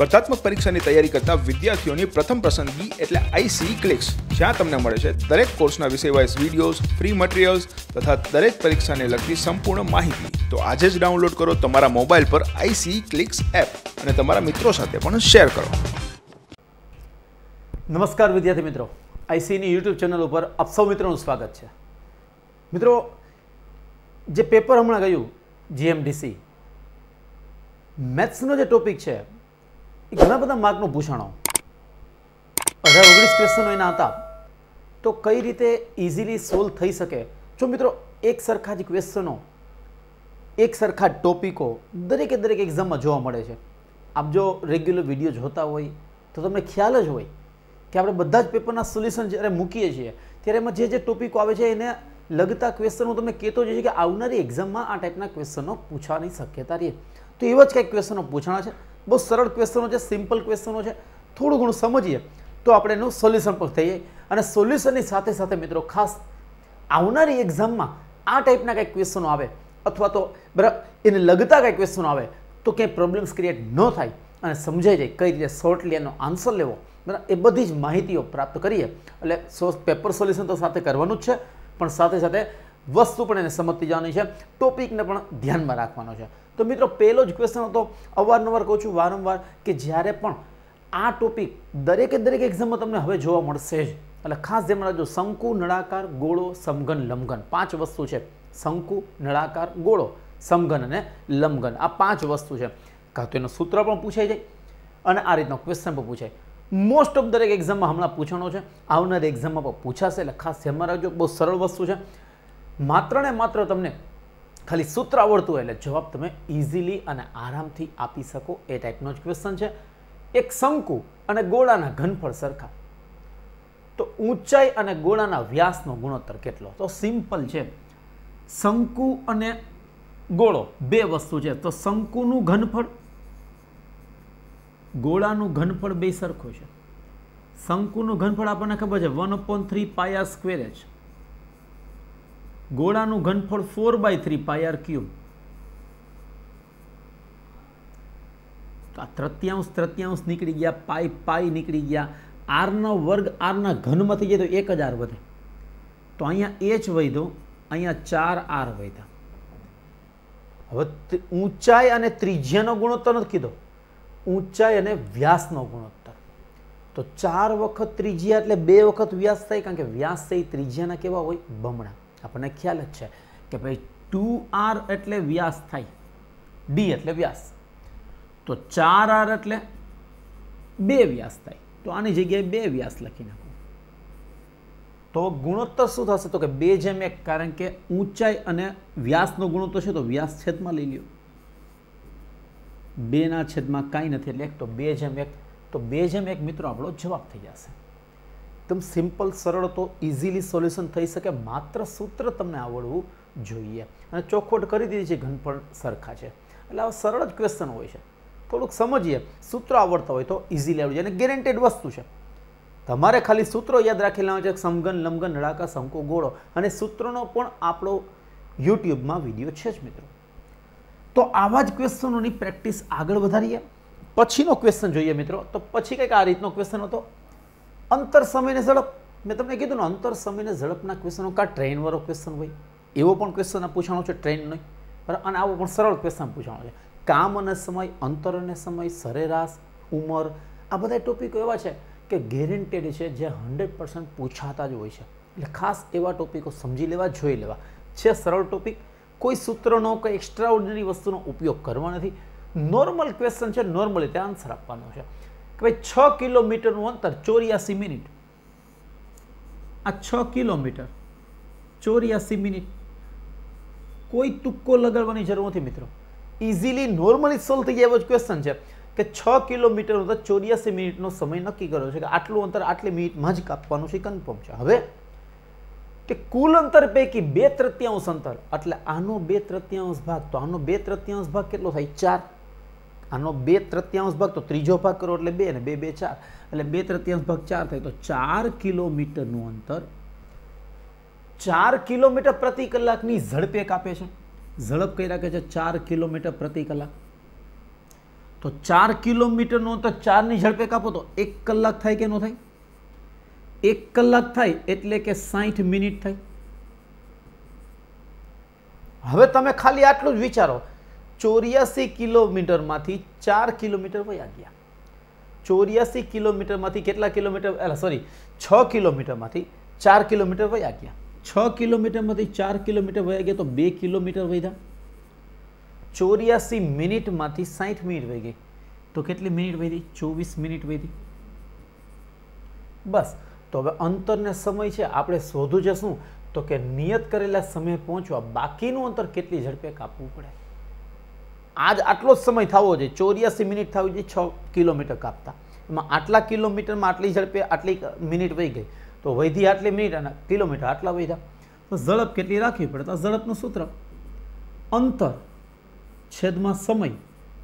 સ્પર્ધાત્મક પરીક્ષાની તૈયારી કરતા વિદ્યાર્થીઓની પ્રથમ પસંદગી એટલે આઈસી ક્લિક્સ e જ્યાં તમને મળે છે દરેક કોર્સના વિષય વાઇઝ વિડીયોઝ ફ્રી મટીરિયલ્સ તથા દરેક પરીક્ષાને લગતી સંપૂર્ણ માહિતી તો આજે જ ડાઉનલોડ કરો તમારા મોબાઈલ પર આઈસી ક્લિક્સ એપ અને તમારા મિત્રો સાથે પણ શેર કરો નમસ્કાર વિદ્યાર્થી મિત્રો આઈસીની યુટ્યુબ ચેનલ ઉપર આપ સૌ મિત્રોનું સ્વાગત છે મિત્રો જે પેપર હમણાં ગયું જીએમડીસી મેથ્સનો જે ટોપિક છે એ ઘણા બધા માર્કનું ભૂષણો અઢાર ઓગણીસ ક્વેશ્ચનો એના હતા તો કઈ રીતે ઇઝીલી સોલ્વ થઈ શકે જો મિત્રો એક સરખા જ ક્વેશ્ચનો એક સરખા ટોપિકો દરેકે દરેક એક્ઝામમાં જોવા મળે છે આપ જો રેગ્યુલર વિડીયો જોતા હોય તો તમને ખ્યાલ જ હોય કે આપણે બધા જ પેપરના સોલ્યુશન જ્યારે મૂકીએ છીએ ત્યારે એમાં જે જે ટોપિકો આવે છે એને લગતા ક્વેશ્ચન હું તમને કહેતો જ કે આવનારી એક્ઝામમાં આ ટાઈપના ક્વેશ્ચનો પૂછવાની શક્યતા રહે તો એવા જ કંઈક ક્વેશ્ચનો પૂછાણા છે બહુ સરળ ક્વેશ્ચનો છે સિમ્પલ ક્વેશ્ચનો છે થોડું ઘણું સમજીએ તો આપણે એનું સોલ્યુશન પણ થઈ જાય અને સોલ્યુશનની સાથે સાથે મિત્રો ખાસ આવનારી એક્ઝામમાં આ ટાઈપના કંઈક ક્વેશ્ચનો આવે અથવા તો બરાબર એને લગતા કંઈક ક્વેશ્ચનો આવે તો ક્યાંય પ્રોબ્લેમ્સ ક્રિએટ ન થાય અને સમજાઈ જાય કઈ રીતે શોર્ટલી એનો આન્સર લેવો બરાબર એ બધી જ માહિતીઓ પ્રાપ્ત કરીએ એટલે સો પેપર સોલ્યુશન તો સાથે કરવાનું જ છે પણ સાથે સાથે વસ્તુ પણ એને સમજતી જવાની છે ટોપિકને પણ ધ્યાનમાં રાખવાનો છે તો મિત્રો પહેલો જ ક્વેશ્ચન હતો અવારનવાર કહું છું વારંવાર કે જ્યારે પણ આ ટોપિક દરેકે દરેક એક્ઝામમાં તમને હવે જોવા મળશે જ એટલે ખાસ ધ્યાન રાખજો શંકુ નળાકાર ગોળો સમઘન લમઘન પાંચ વસ્તુ છે શંકુ નળાકાર ગોળો સમઘન અને લંબઘન આ પાંચ વસ્તુ છે કાં તો એનું સૂત્ર પણ પૂછાઈ જાય અને આ રીતનો ક્વેશ્ચન પણ પૂછાય મોસ્ટ ઓફ દરેક એક્ઝામમાં હમણાં પૂછવાનો છે આવનાર એક્ઝામમાં પણ પૂછાશે એટલે ખાસ ધ્યાનમાં રાખજો બહુ સરળ વસ્તુ છે માત્ર ને માત્ર તમને ખાલી સૂત્ર આવડતું હોય એટલે જવાબ તમે ઇઝીલી અને આરામથી આપી શકો એ ટાઈપનો જ ક્વેશ્ચન છે એક શંકુ અને ગોળાના ઘનફળ સરખા તો ઊંચાઈ અને ગોળાના વ્યાસનો ગુણોત્તર કેટલો તો સિમ્પલ છે શંકુ અને ગોળો બે વસ્તુ છે તો શંકુનું ઘનફળ ગોળાનું ઘનફળ બે સરખું છે શંકુનું ઘનફળ આપણને ખબર છે one upon three pi r square છે ગોળાનું ઘનફળ four by three pi r cube તો આ ત્રત્યાંશ ત્રત્યાંશ નીકળી ગયા પાઈ પાઈ નીકળી ગયા આરનો વર્ગ આરના ઘનમાંથી જાય તો એક હજાર વધે તો અહીંયા એચ વધ્યો અહીંયા ચાર આર વધ્યા હવે ઊંચાઈ અને ત્રિજ્યાનો ગુણોત્તર નથી કીધો ઊંચાઈ અને વ્યાસનો ગુણોત્તર તો ચાર વખત ત્રિજ્યા એટલે બે વખત વ્યાસ થાય કારણ કે વ્યાસ થઈ ત્રિજ્યાના કેવા હોય બમણા આપણને ખ્યાલ જ છે કે ભાઈ ટુ આર એટલે વ્યાસ થાય ડી એટલે વ્યાસ તો ચાર આર એટલે બે વ્યાસ થાય તો આની જગ્યાએ બે વ્યાસ લખી નાખો તો ગુણોત્તર શું થશે તો કે બે જેમ એક કારણ કે ઊંચાઈ અને વ્યાસનો ગુણોત્તર છે તો વ્યાસ છેદમાં લઈ લ્યો બેના છેદમાં કાંઈ નથી એટલે એક તો બે જેમ એક તો બે જેમ એક મિત્રો આપણો જવાબ થઈ જશે એકદમ સિમ્પલ સરળ તો ઇઝીલી સોલ્યુશન થઈ શકે માત્ર સૂત્ર તમને આવડવું જોઈએ અને ચોખવટ કરી દીધી છે ઘનફળ સરખા છે એટલે આ સરળ જ ક્વેશ્ચન હોય છે થોડુંક સમજીએ સૂત્ર આવડતા હોય તો ઇઝીલી આવડી જાય અને ગેરેન્ટેડ વસ્તુ છે તમારે ખાલી સૂત્રો યાદ રાખી લેવા છે સમગન લંબઘન નળાકા શંકો ગોળો અને સૂત્રોનો પણ આપણો યુટ્યુબમાં વિડીયો છે જ મિત્રો તો આવા જ ક્વેશ્ચનોની પ્રેક્ટિસ આગળ વધારીએ પછીનો ક્વેશ્ચન જોઈએ મિત્રો તો પછી કંઈક આ રીતનો ક્વેશ્ચન હતો અંતર સમયને ઝડપ મેં તમને કીધું ને અંતર સમયને ઝડપના ક્વેશ્ચનો કાં ટ્રેનવાળો ક્વેશ્ચન હોય એવો પણ ક્વેશ્ચન પૂછાણો છે ટ્રેનનો અને આવો પણ સરળ ક્વેશ્ચન પૂછાણો છે કામ અને સમય અંતર અને સમય સરેરાશ ઉંમર આ બધા ટોપિકો એવા છે કે ગેરંટેડ છે જે હંડ્રેડ પર્સન્ટ પૂછાતા જ હોય છે એટલે ખાસ એવા ટોપિકો સમજી લેવા જોઈ લેવા છે સરળ ટોપિક કોઈ સૂત્રનો કોઈ એક્સ્ટ્રાઓર્ડિનરી વસ્તુનો ઉપયોગ કરવા નથી નોર્મલ ક્વેશ્ચન છે નોર્મલ રીતે આન્સર આપવાનો છે કે ભાઈ છ કિલોમીટરનું અંતર ચોર્યાસી મિનિટ આ છ કિલોમીટર ચોર્યાસી મિનિટ કોઈ તુક્કો લગાડવાની જરૂર નથી મિત્રો ઇઝીલી નોર્મલી સોલ્વ થઈ જાય એવો જ ક્વેશ્ચન છે કે છ કિલોમીટર અંતર ચોર્યાસી મિનિટનો સમય નક્કી કર્યો છે કે આટલું અંતર આટલી મિનિટમાં જ કાપવાનું છે કન્ફર્મ છે હવે કે કુલ અંતર પૈકી બે તૃતીયાંશ અંતર એટલે આનો બે તૃતીયાંશ ભાગ તો આનો બે તૃતીયાંશ ભાગ કેટલો થાય ચાર આનો બે તૃતીયાંશ ભાગ તો ત્રીજો ભાગ કરો એટલે બે ને બે બે ચાર એટલે બે તૃતીયાંશ ભાગ ચાર થાય તો ચાર કિલોમીટરનું અંતર ચાર કિલોમીટર પ્રતિ કલાકની ઝડપે કાપે છે ઝડપ કઈ રાખે છે ચાર કિલોમીટર પ્રતિ કલાક તો ચાર કિલોમીટરનું અંતર ચારની ઝડપે કાપો તો એક કલાક થાય કે ન થાય એક કલાક થાય એટલે કે સાઠ મિનિટ થાય હવે તમે ખાલી આટલું જ વિચારો ચોર્યાસી કિલોમીટરમાંથી ચાર કિલોમીટર વયા ગયા ચોર્યાસી કિલોમીટરમાંથી કેટલા કિલોમીટર અല്ല સોરી છ કિલોમીટરમાંથી ચાર કિલોમીટર વયા ગયા છ કિલોમીટરમાંથી ચાર કિલોમીટર વયા ગયા તો બે કિલોમીટર વધ્યા ચોર્યાસી મિનિટમાંથી સાઠ મિનિટ વહી ગઈ તો કેટલી મિનિટ વધી ચોવીસ મિનિટ વધી બસ તો હવે અંતરને સમય છે આપણે શોધું જશું તો કે નિયત કરેલા સમયે પહોંચવા બાકીનું અંતર કેટલી ઝડપે કાપવું પડે આજ આટલો જ સમય થવો જોઈએ ચોર્યાસી મિનિટ થવી જોઈએ છ કિલોમીટર કાપતા એમાં આટલા કિલોમીટરમાં આટલી ઝડપે આટલી મિનિટ વહી ગઈ તો વૈધી આટલી મિનિટ અને કિલોમીટર આટલા વૈધા તો ઝડપ કેટલી રાખવી પડે તો ઝડપનું સૂત્ર અંતર છેદમાં સમય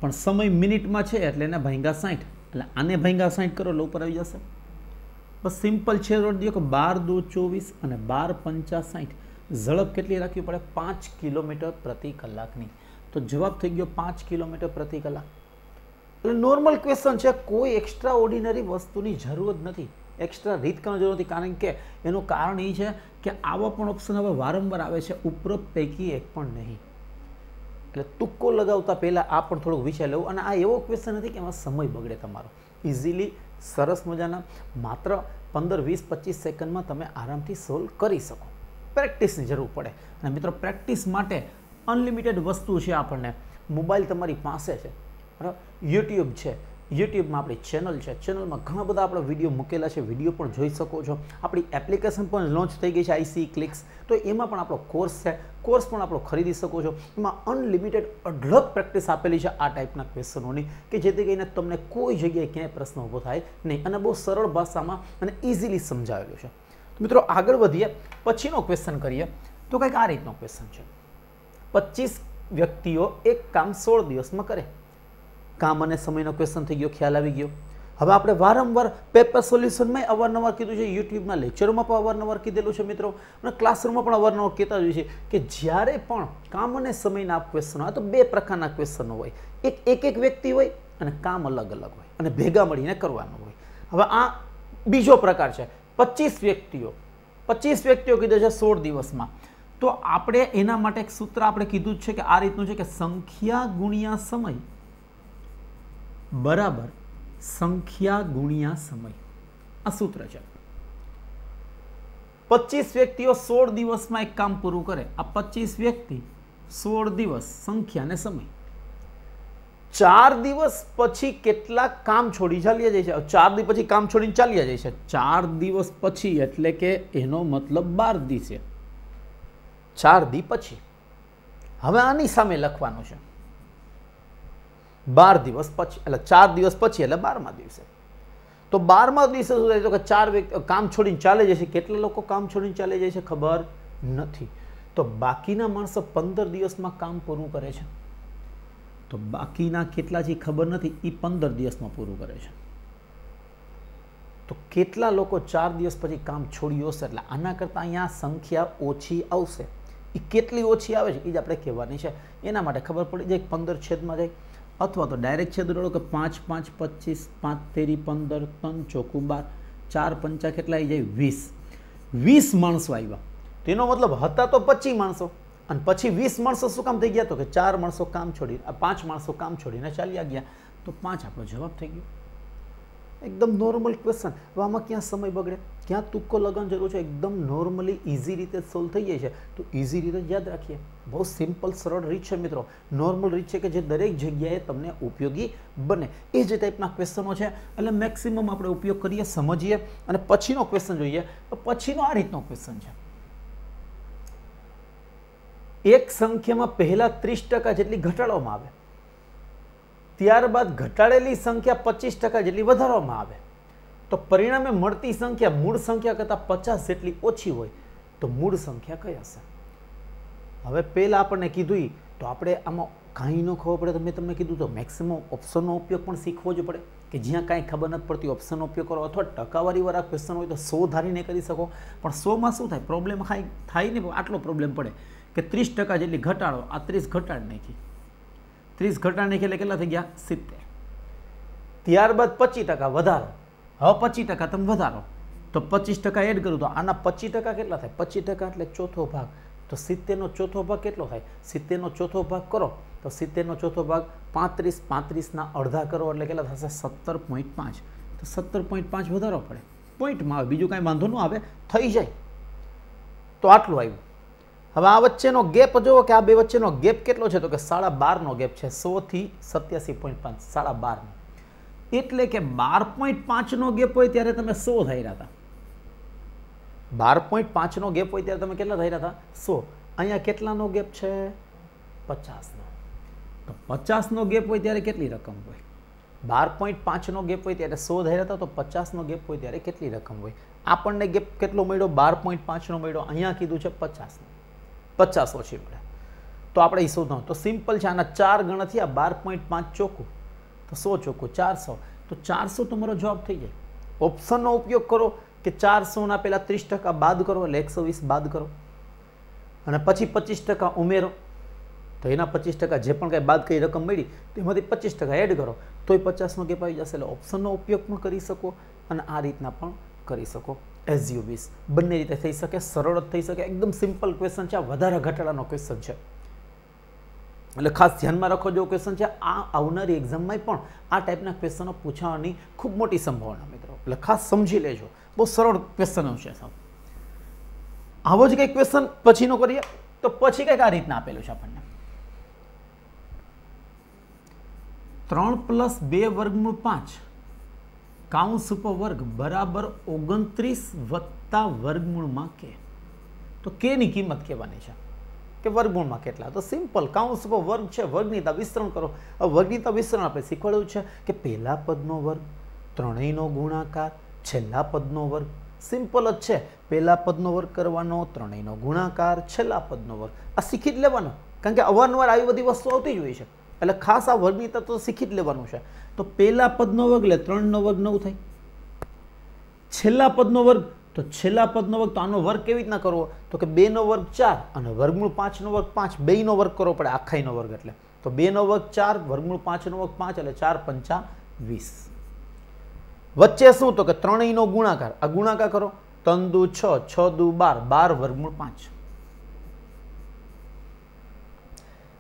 પણ સમય મિનિટમાં છે એટલે એના ભાંગા સાઠ એટલે આને ભાંગા સાઠ કરો લોપર આવી જશે બસ સિમ્પલ છે રોડ દો કે બાર દો ચોવીસ અને બાર પંચા સાઠ ઝડપ કેટલી રાખવી પડે પાંચ કિલોમીટર પ્રતિ કલાકની તો જવાબ થઈ ગયો પાંચ કિલોમીટર પ્રતિ કલાક એટલે નોર્મલ ક્વેશ્ચન છે કોઈ એક્સ્ટ્રા ઓર્ડિનરી વસ્તુની જરૂર જ નથી એક્સ્ટ્રા રીત કરવાની જરૂર નથી કારણ કે એનું કારણ એ છે કે આવા પણ ઓપ્શન હવે વારંવાર આવે છે ઉપરોક્ત પૈકી એક પણ નહીં એટલે તુક્કો લગાવતા પહેલાં આ પણ થોડુંક વિચાર લેવું અને આ એવો ક્વેશ્ચન નથી કે એમાં સમય બગડે તમારો ઇઝીલી સરસ મજાના માત્ર પંદર વીસ પચીસ સેકન્ડમાં તમે આરામથી સોલ્વ કરી શકો પ્રેક્ટિસની જરૂર પડે અને મિત્રો પ્રેક્ટિસ માટે અનલિમિટેડ વસ્તુ છે આપણને મોબાઈલ તમારી પાસે છે બરાબર યુટ્યુબ છે યુટ્યુબમાં આપણી ચેનલ છે ચેનલમાં ઘણા બધા આપણે વિડીયો મૂકેલા છે વિડીયો પણ જોઈ શકો છો આપણી એપ્લિકેશન પણ લોન્ચ થઈ ગઈ છે આઈસી ક્લિક્સ તો એમાં પણ આપણો કોર્સ છે કોર્સ પણ આપણો ખરીદી શકો છો એમાં અનલિમિટેડ અઢળક પ્રેક્ટિસ આપેલી છે આ ટાઈપના ક્વેશ્ચનોની કે જેથી કરીને તમને કોઈ જગ્યાએ ક્યાંય પ્રશ્ન ઊભો થાય નહીં અને બહુ સરળ ભાષામાં અને ઇઝીલી સમજાવેલું છે તો મિત્રો આગળ વધીએ પછીનો ક્વેશ્ચન કરીએ તો કંઈક આ રીતનો ક્વેશ્ચન છે પચીસ વ્યક્તિઓ એક કામ સોળ દિવસમાં કરે કામ અને સમયનો ક્વેશ્ચન થઈ ગયો ખ્યાલ આવી ગયો હવે આપણે વારંવાર પેપર સોલ્યુશનમાં અવારનવાર કીધું છે યુટ્યુબના લેક્ચરોમાં પણ અવારનવાર કીધેલું છે મિત્રો અને ક્લાસરૂમમાં પણ અવારનવાર કહેતા જોઈએ છે કે જ્યારે પણ કામ અને સમયના ક્વેશ્ચનો આ તો બે પ્રકારના ક્વેશ્ચનો હોય એક એક એક વ્યક્તિ હોય અને કામ અલગ અલગ હોય અને ભેગા મળીને કરવાનું હોય હવે આ બીજો પ્રકાર છે પચીસ વ્યક્તિઓ પચીસ વ્યક્તિઓ કીધું છે સોળ દિવસમાં તો આપણે એના માટે એક સૂત્ર આપણે કીધું જ છે કે આ રીતનું છે કે સંખ્યા ગુણ્યા સમય બરાબર સંખ્યા ગુણ્યા સમય આ સૂત્ર છે પચીસ વ્યક્તિઓ સોળ દિવસમાં એક કામ પૂરું કરે આ પચીસ વ્યક્તિ સોળ દિવસ સંખ્યા અને સમય ચાર દિવસ પછી કેટલા કામ છોડી ચાલ્યા જાય છે ચાર દિવસ પછી કામ છોડીને ચાલ્યા જાય છે ચાર દિવસ પછી એટલે કે એનો મતલબ બાર દિવસે ચાર દી પછી હવે આની સામે લખવાનું છે બાર દિવસ પછી એટલે ચાર દિવસ પછી એટલે બારમા દિવસે તો બારમા દિવસે શું થાય કે ચાર વ્યક્તિ કામ છોડીને ચાલે જાય છે કેટલા લોકો કામ છોડીને ચાલે જાય છે ખબર નથી તો બાકીના માણસો પંદર દિવસમાં કામ પૂરું કરે છે તો બાકીના કેટલા જે ખબર નથી એ પંદર દિવસમાં પૂરું કરે છે તો કેટલા લોકો ચાર દિવસ પછી કામ છોડ્યું હશે એટલે આના કરતાં અહીંયા સંખ્યા ઓછી આવશે એ કેટલી ઓછી આવે છે એ જ આપણે કહેવાની છે એના માટે ખબર પડી જાય પંદર છેદમાં જાય અથવા તો ડાયરેક્ટ છેદ ઉડાડો કે પાંચ પાંચ પચીસ પાંચ તેરી પંદર ત્રણ ચોખ્ખું બાર ચાર પંચા કેટલા આવી જાય વીસ વીસ માણસો આવ્યા તેનો મતલબ હતા તો પચીસ માણસો અને પછી વીસ માણસો શું કામ થઈ ગયા તો કે ચાર માણસો કામ છોડી પાંચ માણસો કામ છોડીને ચાલ્યા ગયા તો પાંચ આપણો જવાબ થઈ ગયો એકદમ નોર્મલ ક્વેશ્ચન આમાં ક્યાં સમય બગડે ક્યાં તુક્કો લગાવવાની જરૂર છે એકદમ નોર્મલી ઇઝી રીતે સોલ્વ થઈ જાય છે તો ઇઝી રીતે યાદ રાખીએ બહુ સિમ્પલ સરળ રીત છે મિત્રો નોર્મલ રીત છે કે જે દરેક જગ્યાએ તમને ઉપયોગી બને એ જે ટાઈપના ક્વેશ્ચનો છે એટલે મેક્સિમમ આપણે ઉપયોગ કરીએ સમજીએ અને પછીનો ક્વેશ્ચન જોઈએ તો પછીનો આ રીતનો ક્વેશ્ચન છે એક સંખ્યામાં પહેલાં ત્રીસ ટકા જેટલી ઘટાડવામાં આવે ત્યારબાદ ઘટાડેલી સંખ્યા પચીસ ટકા જેટલી વધારવામાં આવે તો પરિણામે મળતી સંખ્યા મૂળ સંખ્યા કરતાં પચાસ જેટલી ઓછી હોય તો મૂળ સંખ્યા કઈ હશે હવે પહેલાં આપણને કીધું તો આપણે આમાં કાંઈ ન ખબર પડે તો મેં તમને કીધું તો મેક્સિમમ ઓપ્શનનો ઉપયોગ પણ શીખવો જ પડે કે જ્યાં કાંઈ ખબર નથી પડતી ઓપ્શનનો ઉપયોગ કરો અથવા ટકાવારીવાળા ક્વેશ્ચન હોય તો સો ધારીને કરી શકો પણ સોમાં શું થાય પ્રોબ્લેમ થાય ને આટલો પ્રોબ્લેમ પડે કે ત્રીસ ટકા જેટલી ઘટાડો આ ત્રીસ ઘટાડી નાખી ત્રીસ ઘટાડી નાખી એટલે કેટલા થઈ ગયા સિત્તેર ત્યારબાદ પચીસ ટકા વધારો હવે પચીસ ટકા તમે વધારો તો પચીસ ટકા એડ કરું તો આના પચીસ ટકા કેટલા થાય પચીસ ટકા એટલે ચોથો ભાગ તો સિત્તેરનો ચોથો ભાગ કેટલો થાય સિત્તેરનો ચોથો ભાગ કરો તો સિત્તેરનો ચોથો ભાગ પાંત્રીસ પાંત્રીસના અડધા કરો એટલે કેટલા થશે સત્તર પોઈન્ટ પાંચ તો સત્તર પોઈન્ટ પાંચ વધારો પડે પોઈન્ટમાં આવે બીજું કાંઈ વાંધો ન આવે થઈ જાય તો આટલું આવ્યું હવે આ વચ્ચેનો ગેપ જોવો કે આ બે વચ્ચેનો ગેપ કેટલો છે તો કે સાડા બારનો ગેપ છે સોથી સત્યાસી પોઈન્ટ પાંચ સાડા બારનો એટલે કે બાર પોઈન્ટ પાંચનો ગેપ હોય ત્યારે તમે સો થઈ રહ્યા હતા બાર પોઈન્ટ પાંચનો ગેપ હોય ત્યારે તમે કેટલા થઈ રહ્યા હતા સો અહીંયા કેટલાનો ગેપ છે પચાસનો તો પચાસનો ગેપ હોય ત્યારે કેટલી રકમ હોય બાર પોઈન્ટ પાંચનો ગેપ હોય ત્યારે સો ધર્યા હતા તો પચાસનો ગેપ હોય ત્યારે કેટલી રકમ હોય આપણને ગેપ કેટલો મળ્યો બાર પોઈન્ટ પાંચનો મળ્યો અહીંયા કીધું છે પચાસનો પચાસ ઓછી મળે તો આપણે એ શોધવાનું તો સિમ્પલ છે આના ચાર ગણા આ બાર પોઈન્ટ પાંચ ચોખ્ખું તો સો ચોખ્ખું ચારસો તો ચારસો તમારો જવાબ થઈ જાય ઓપ્શનનો ઉપયોગ કરો કે ચારસોના પહેલાં ત્રીસ ટકા બાદ કરો એટલે એકસો વીસ બાદ કરો અને પછી પચીસ ટકા ઉમેરો તો એના પચીસ ટકા જે પણ કાંઈ બાદ કઈ રકમ મળી તેમાંથી પચીસ ટકા એડ કરો તો એ પચાસનો ગેપ આવી જશે એટલે ઓપ્શનનો ઉપયોગ પણ કરી શકો અને આ રીતના પણ કરી શકો એઝ યુ વિસ બંને રીતે થઈ શકે સરળ જ થઈ શકે એકદમ સિમ્પલ ક્વેશ્ચન છે આ વધારે ઘટાડાનો ક્વેશ્ચન છે એટલે ખાસ ધ્યાનમાં રાખો જેવો ક્વેશ્ચન છે આ આવનારી એક્ઝામમાં પણ આ ટાઈપના ક્વેશ્ચનો પૂછવાની ખૂબ મોટી સંભાવના મિત્રો એટલે ખાસ સમજી લેજો બહુ સરળ ક્વેશ્ચનો છે સાહેબ આવો જ કંઈક ક્વેશ્ચન પછીનો કરીએ તો પછી કંઈક આ રીતના આપેલું છે આપણને ત્રણ પ્લસ બે વર્ગમૂળ પાંચ કાઉન્સ વર્ગ બરાબર ઓગણત્રીસ વત્તા વર્ગમૂળમાં કે તો કેની કિંમત કહેવાની છે કે વર્ગમૂળમાં કેટલા તો સિમ્પલ કાઉન્સ વર્ગ છે વર્ગનીતા વિસ્તરણ કરો વર્ગનીતા વિસ્તરણ આપણે શીખવાડ્યું છે કે પહેલા પદનો વર્ગ ત્રણેયનો ગુણાકાર છેલ્લા પદનો વર્ગ સિમ્પલ જ છે પહેલાં પદનો વર્ગ કરવાનો ત્રણેયનો ગુણાકાર છેલ્લા પદનો વર્ગ આ શીખી જ લેવાનો કારણ કે અવારનવાર આવી બધી વસ્તુ આવતી જ હોય છે એટલે ખાસ આ વર્ગની તત્વ શીખી જ લેવાનું છે તો પહેલા પદનો વર્ગ એટલે ત્રણનો વર્ગ નવ થાય છેલ્લા પદનો વર્ગ તો છેલ્લા પદનો વર્ગ તો આનો વર્ગ કેવી રીતના કરવો તો કે બેનો વર્ગ ચાર અને વર્ગમૂળ પાંચનો વર્ગ પાંચ બેનો વર્ગ કરવો પડે આખાઈનો વર્ગ એટલે તો બેનો વર્ગ ચાર વર્ગમૂળ પાંચનો વર્ગ પાંચ એટલે ચાર પંચા વીસ વચ્ચે શું તો કે ત્રણેયનો ગુણાકાર આ ગુણાકાર કરો દુ છ છ દુ બાર બાર વર્ગમૂળ પાંચ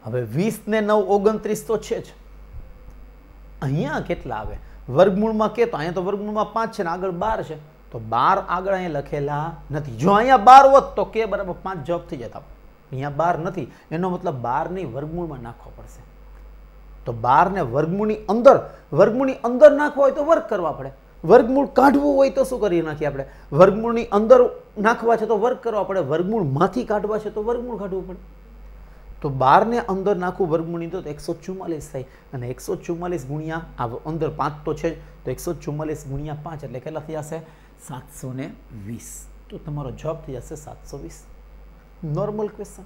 હવે વીસ ને નવ ઓગણત્રીસ તો છે જ અહીંયા કેટલા આવે વર્ગમૂળમાં કે તો અહીંયા તો વર્ગમૂળમાં પાંચ છે ને આગળ બાર છે તો બાર આગળ અહીંયા લખેલા નથી જો અહીંયા બાર હોત તો કે બરાબર પાંચ જવાબ થઈ જતા અહીંયા બાર નથી એનો મતલબ બાર બારની વર્ગમૂળમાં નાખવો પડશે તો બાર ને વર્ગમૂળની અંદર વર્ગમૂળની અંદર નાખવો હોય તો વર્ગ કરવા પડે વર્ગમૂળ કાઢવું હોય તો શું કરી નાખીએ આપણે વર્ગમૂળની અંદર નાખવા છે તો વર્ગ કરવા પડે વર્ગમૂળમાંથી કાઢવા છે તો વર્ગમૂળ કાઢવું પડે તો બારને અંદર નાખું વર્ગમૂળની તો એકસો ચુમ્માલીસ થાય અને એકસો ચુમ્માલીસ ગુણ્યા આ અંદર પાંચ તો છે તો એકસો ચુમ્માલીસ ગુણ્યા પાંચ એટલે કેટલા થઈ જશે સાતસો ને વીસ તો તમારો જવાબ થઈ જશે સાતસો વીસ નોર્મલ ક્વેશ્ચન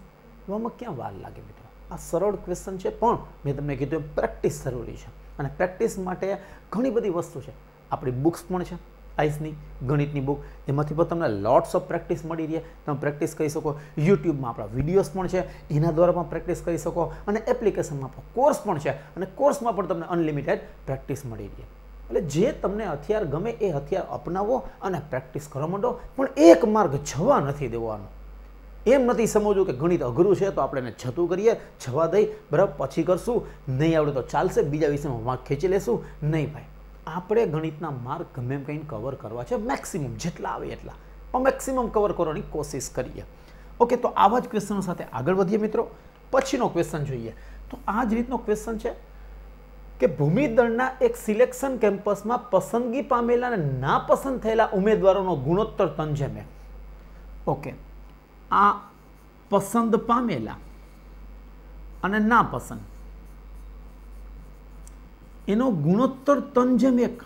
એવામાં ક્યાં વાર લાગે મિત્રો આ સરળ ક્વેશ્ચન છે પણ મેં તમને કીધું પ્રેક્ટિસ જરૂરી છે અને પ્રેક્ટિસ માટે ઘણી બધી વસ્તુ છે આપણી બુક્સ પણ છે આઈસની ગણિતની બુક એમાંથી પણ તમને લોટ્સ ઓફ પ્રેક્ટિસ મળી રહે તમે પ્રેક્ટિસ કરી શકો યુટ્યુબમાં આપણા વિડીયોઝ પણ છે એના દ્વારા પણ પ્રેક્ટિસ કરી શકો અને એપ્લિકેશનમાં પણ કોર્સ પણ છે અને કોર્સમાં પણ તમને અનલિમિટેડ પ્રેક્ટિસ મળી રહે એટલે જે તમને હથિયાર ગમે એ હથિયાર અપનાવો અને પ્રેક્ટિસ કરવા માંડો પણ એક માર્ગ જવા નથી દેવાનો એમ નથી સમજવું કે ગણિત અઘરું છે તો આપણે એને જતું કરીએ જવા દઈ બરાબર પછી કરશું નહીં આવડે તો ચાલશે બીજા વિષયમાં વાંક ખેંચી લેશું નહીં ભાઈ આપણે ગણિતના માર્ક ગમે એમ કંઈને કવર કરવા છે મેક્સિમમ જેટલા આવે એટલા પણ મેક્સિમમ કવર કરવાની કોશિશ કરીએ ઓકે તો આવા જ ક્વેશ્ચનો સાથે આગળ વધીએ મિત્રો પછીનો ક્વેશ્ચન જોઈએ તો આ જ રીતનો ક્વેશ્ચન છે કે ભૂમિદળના એક સિલેક્શન કેમ્પસમાં પસંદગી પામેલા અને નાપસંદ થયેલા ઉમેદવારોનો ગુણોત્તર તંજમે ઓકે આ પસંદ પામેલા અને નાપસંદ એનો ગુણોત્તર ત્રણ જેમ એક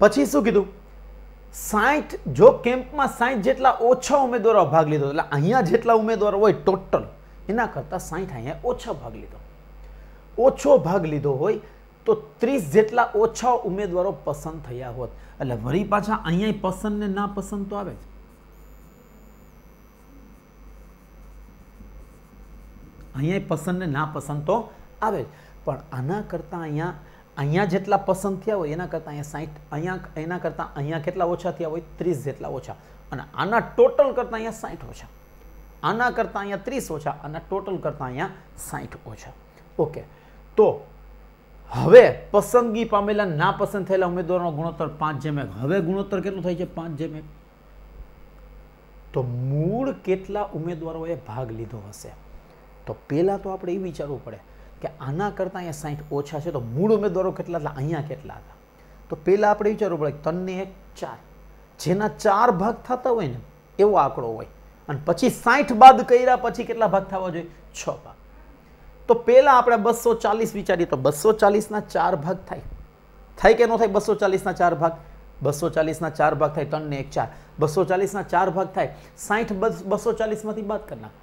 પછી શું કીધું સાઠ જો કેમ્પમાં સાઠ જેટલા ઓછા ઉમેદવારો ભાગ લીધો એટલે અહીંયા જેટલા ઉમેદવારો હોય ટોટલ એના કરતાં સાઠ અહીંયા ઓછા ભાગ લીધો ઓછો ભાગ લીધો હોય તો ત્રીસ જેટલા ઓછા ઉમેદવારો પસંદ થયા હોત એટલે વળી પાછા અહીંયા પસંદ ને ના પસંદ તો આવે જ અહીંયા પસંદ ને ના પસંદ તો આવે જ પણ આના કરતાં અહીંયા અહીંયા જેટલા પસંદ થયા હોય એના કરતાં અહીંયા સાઠ અહીંયા એના કરતાં અહીંયા કેટલા ઓછા થયા હોય ત્રીસ જેટલા ઓછા અને આના ટોટલ કરતાં અહીંયા સાઠ ઓછા આના કરતાં અહીંયા ત્રીસ ઓછા અને ટોટલ કરતાં અહીંયા સાઠ ઓછા ઓકે તો હવે પસંદગી પામેલા ના પસંદ થયેલા ઉમેદવારનો ગુણોત્તર પાંચ જેમ એક હવે ગુણોત્તર કેટલો થાય છે પાંચ જેમ એક તો મૂળ કેટલા ઉમેદવારોએ ભાગ લીધો હશે તો પહેલાં તો આપણે એ વિચારવું પડે કે આના કરતાં અહીંયા સાઠ ઓછા છે તો મૂળ ઉમેદવારો કેટલા હતા અહીંયા કેટલા હતા તો પહેલાં આપણે વિચારવું પડે ત્રણને એક ચાર જેના ચાર ભાગ થતા હોય ને એવો આંકડો હોય અને પછી સાઠ બાદ કર્યા પછી કેટલા ભાગ થવા જોઈએ છ ભાગ તો પહેલાં આપણે બસો ચાલીસ વિચારીએ તો બસો ચાલીસના ચાર ભાગ થાય થાય કે ન થાય બસો ચાલીસના ચાર ભાગ બસો ચાલીસના ચાર ભાગ થાય ત્રણને એક ચાર બસો ચાલીસના ચાર ભાગ થાય સાઠ બસો ચાલીસમાંથી બાદ કરી નાખ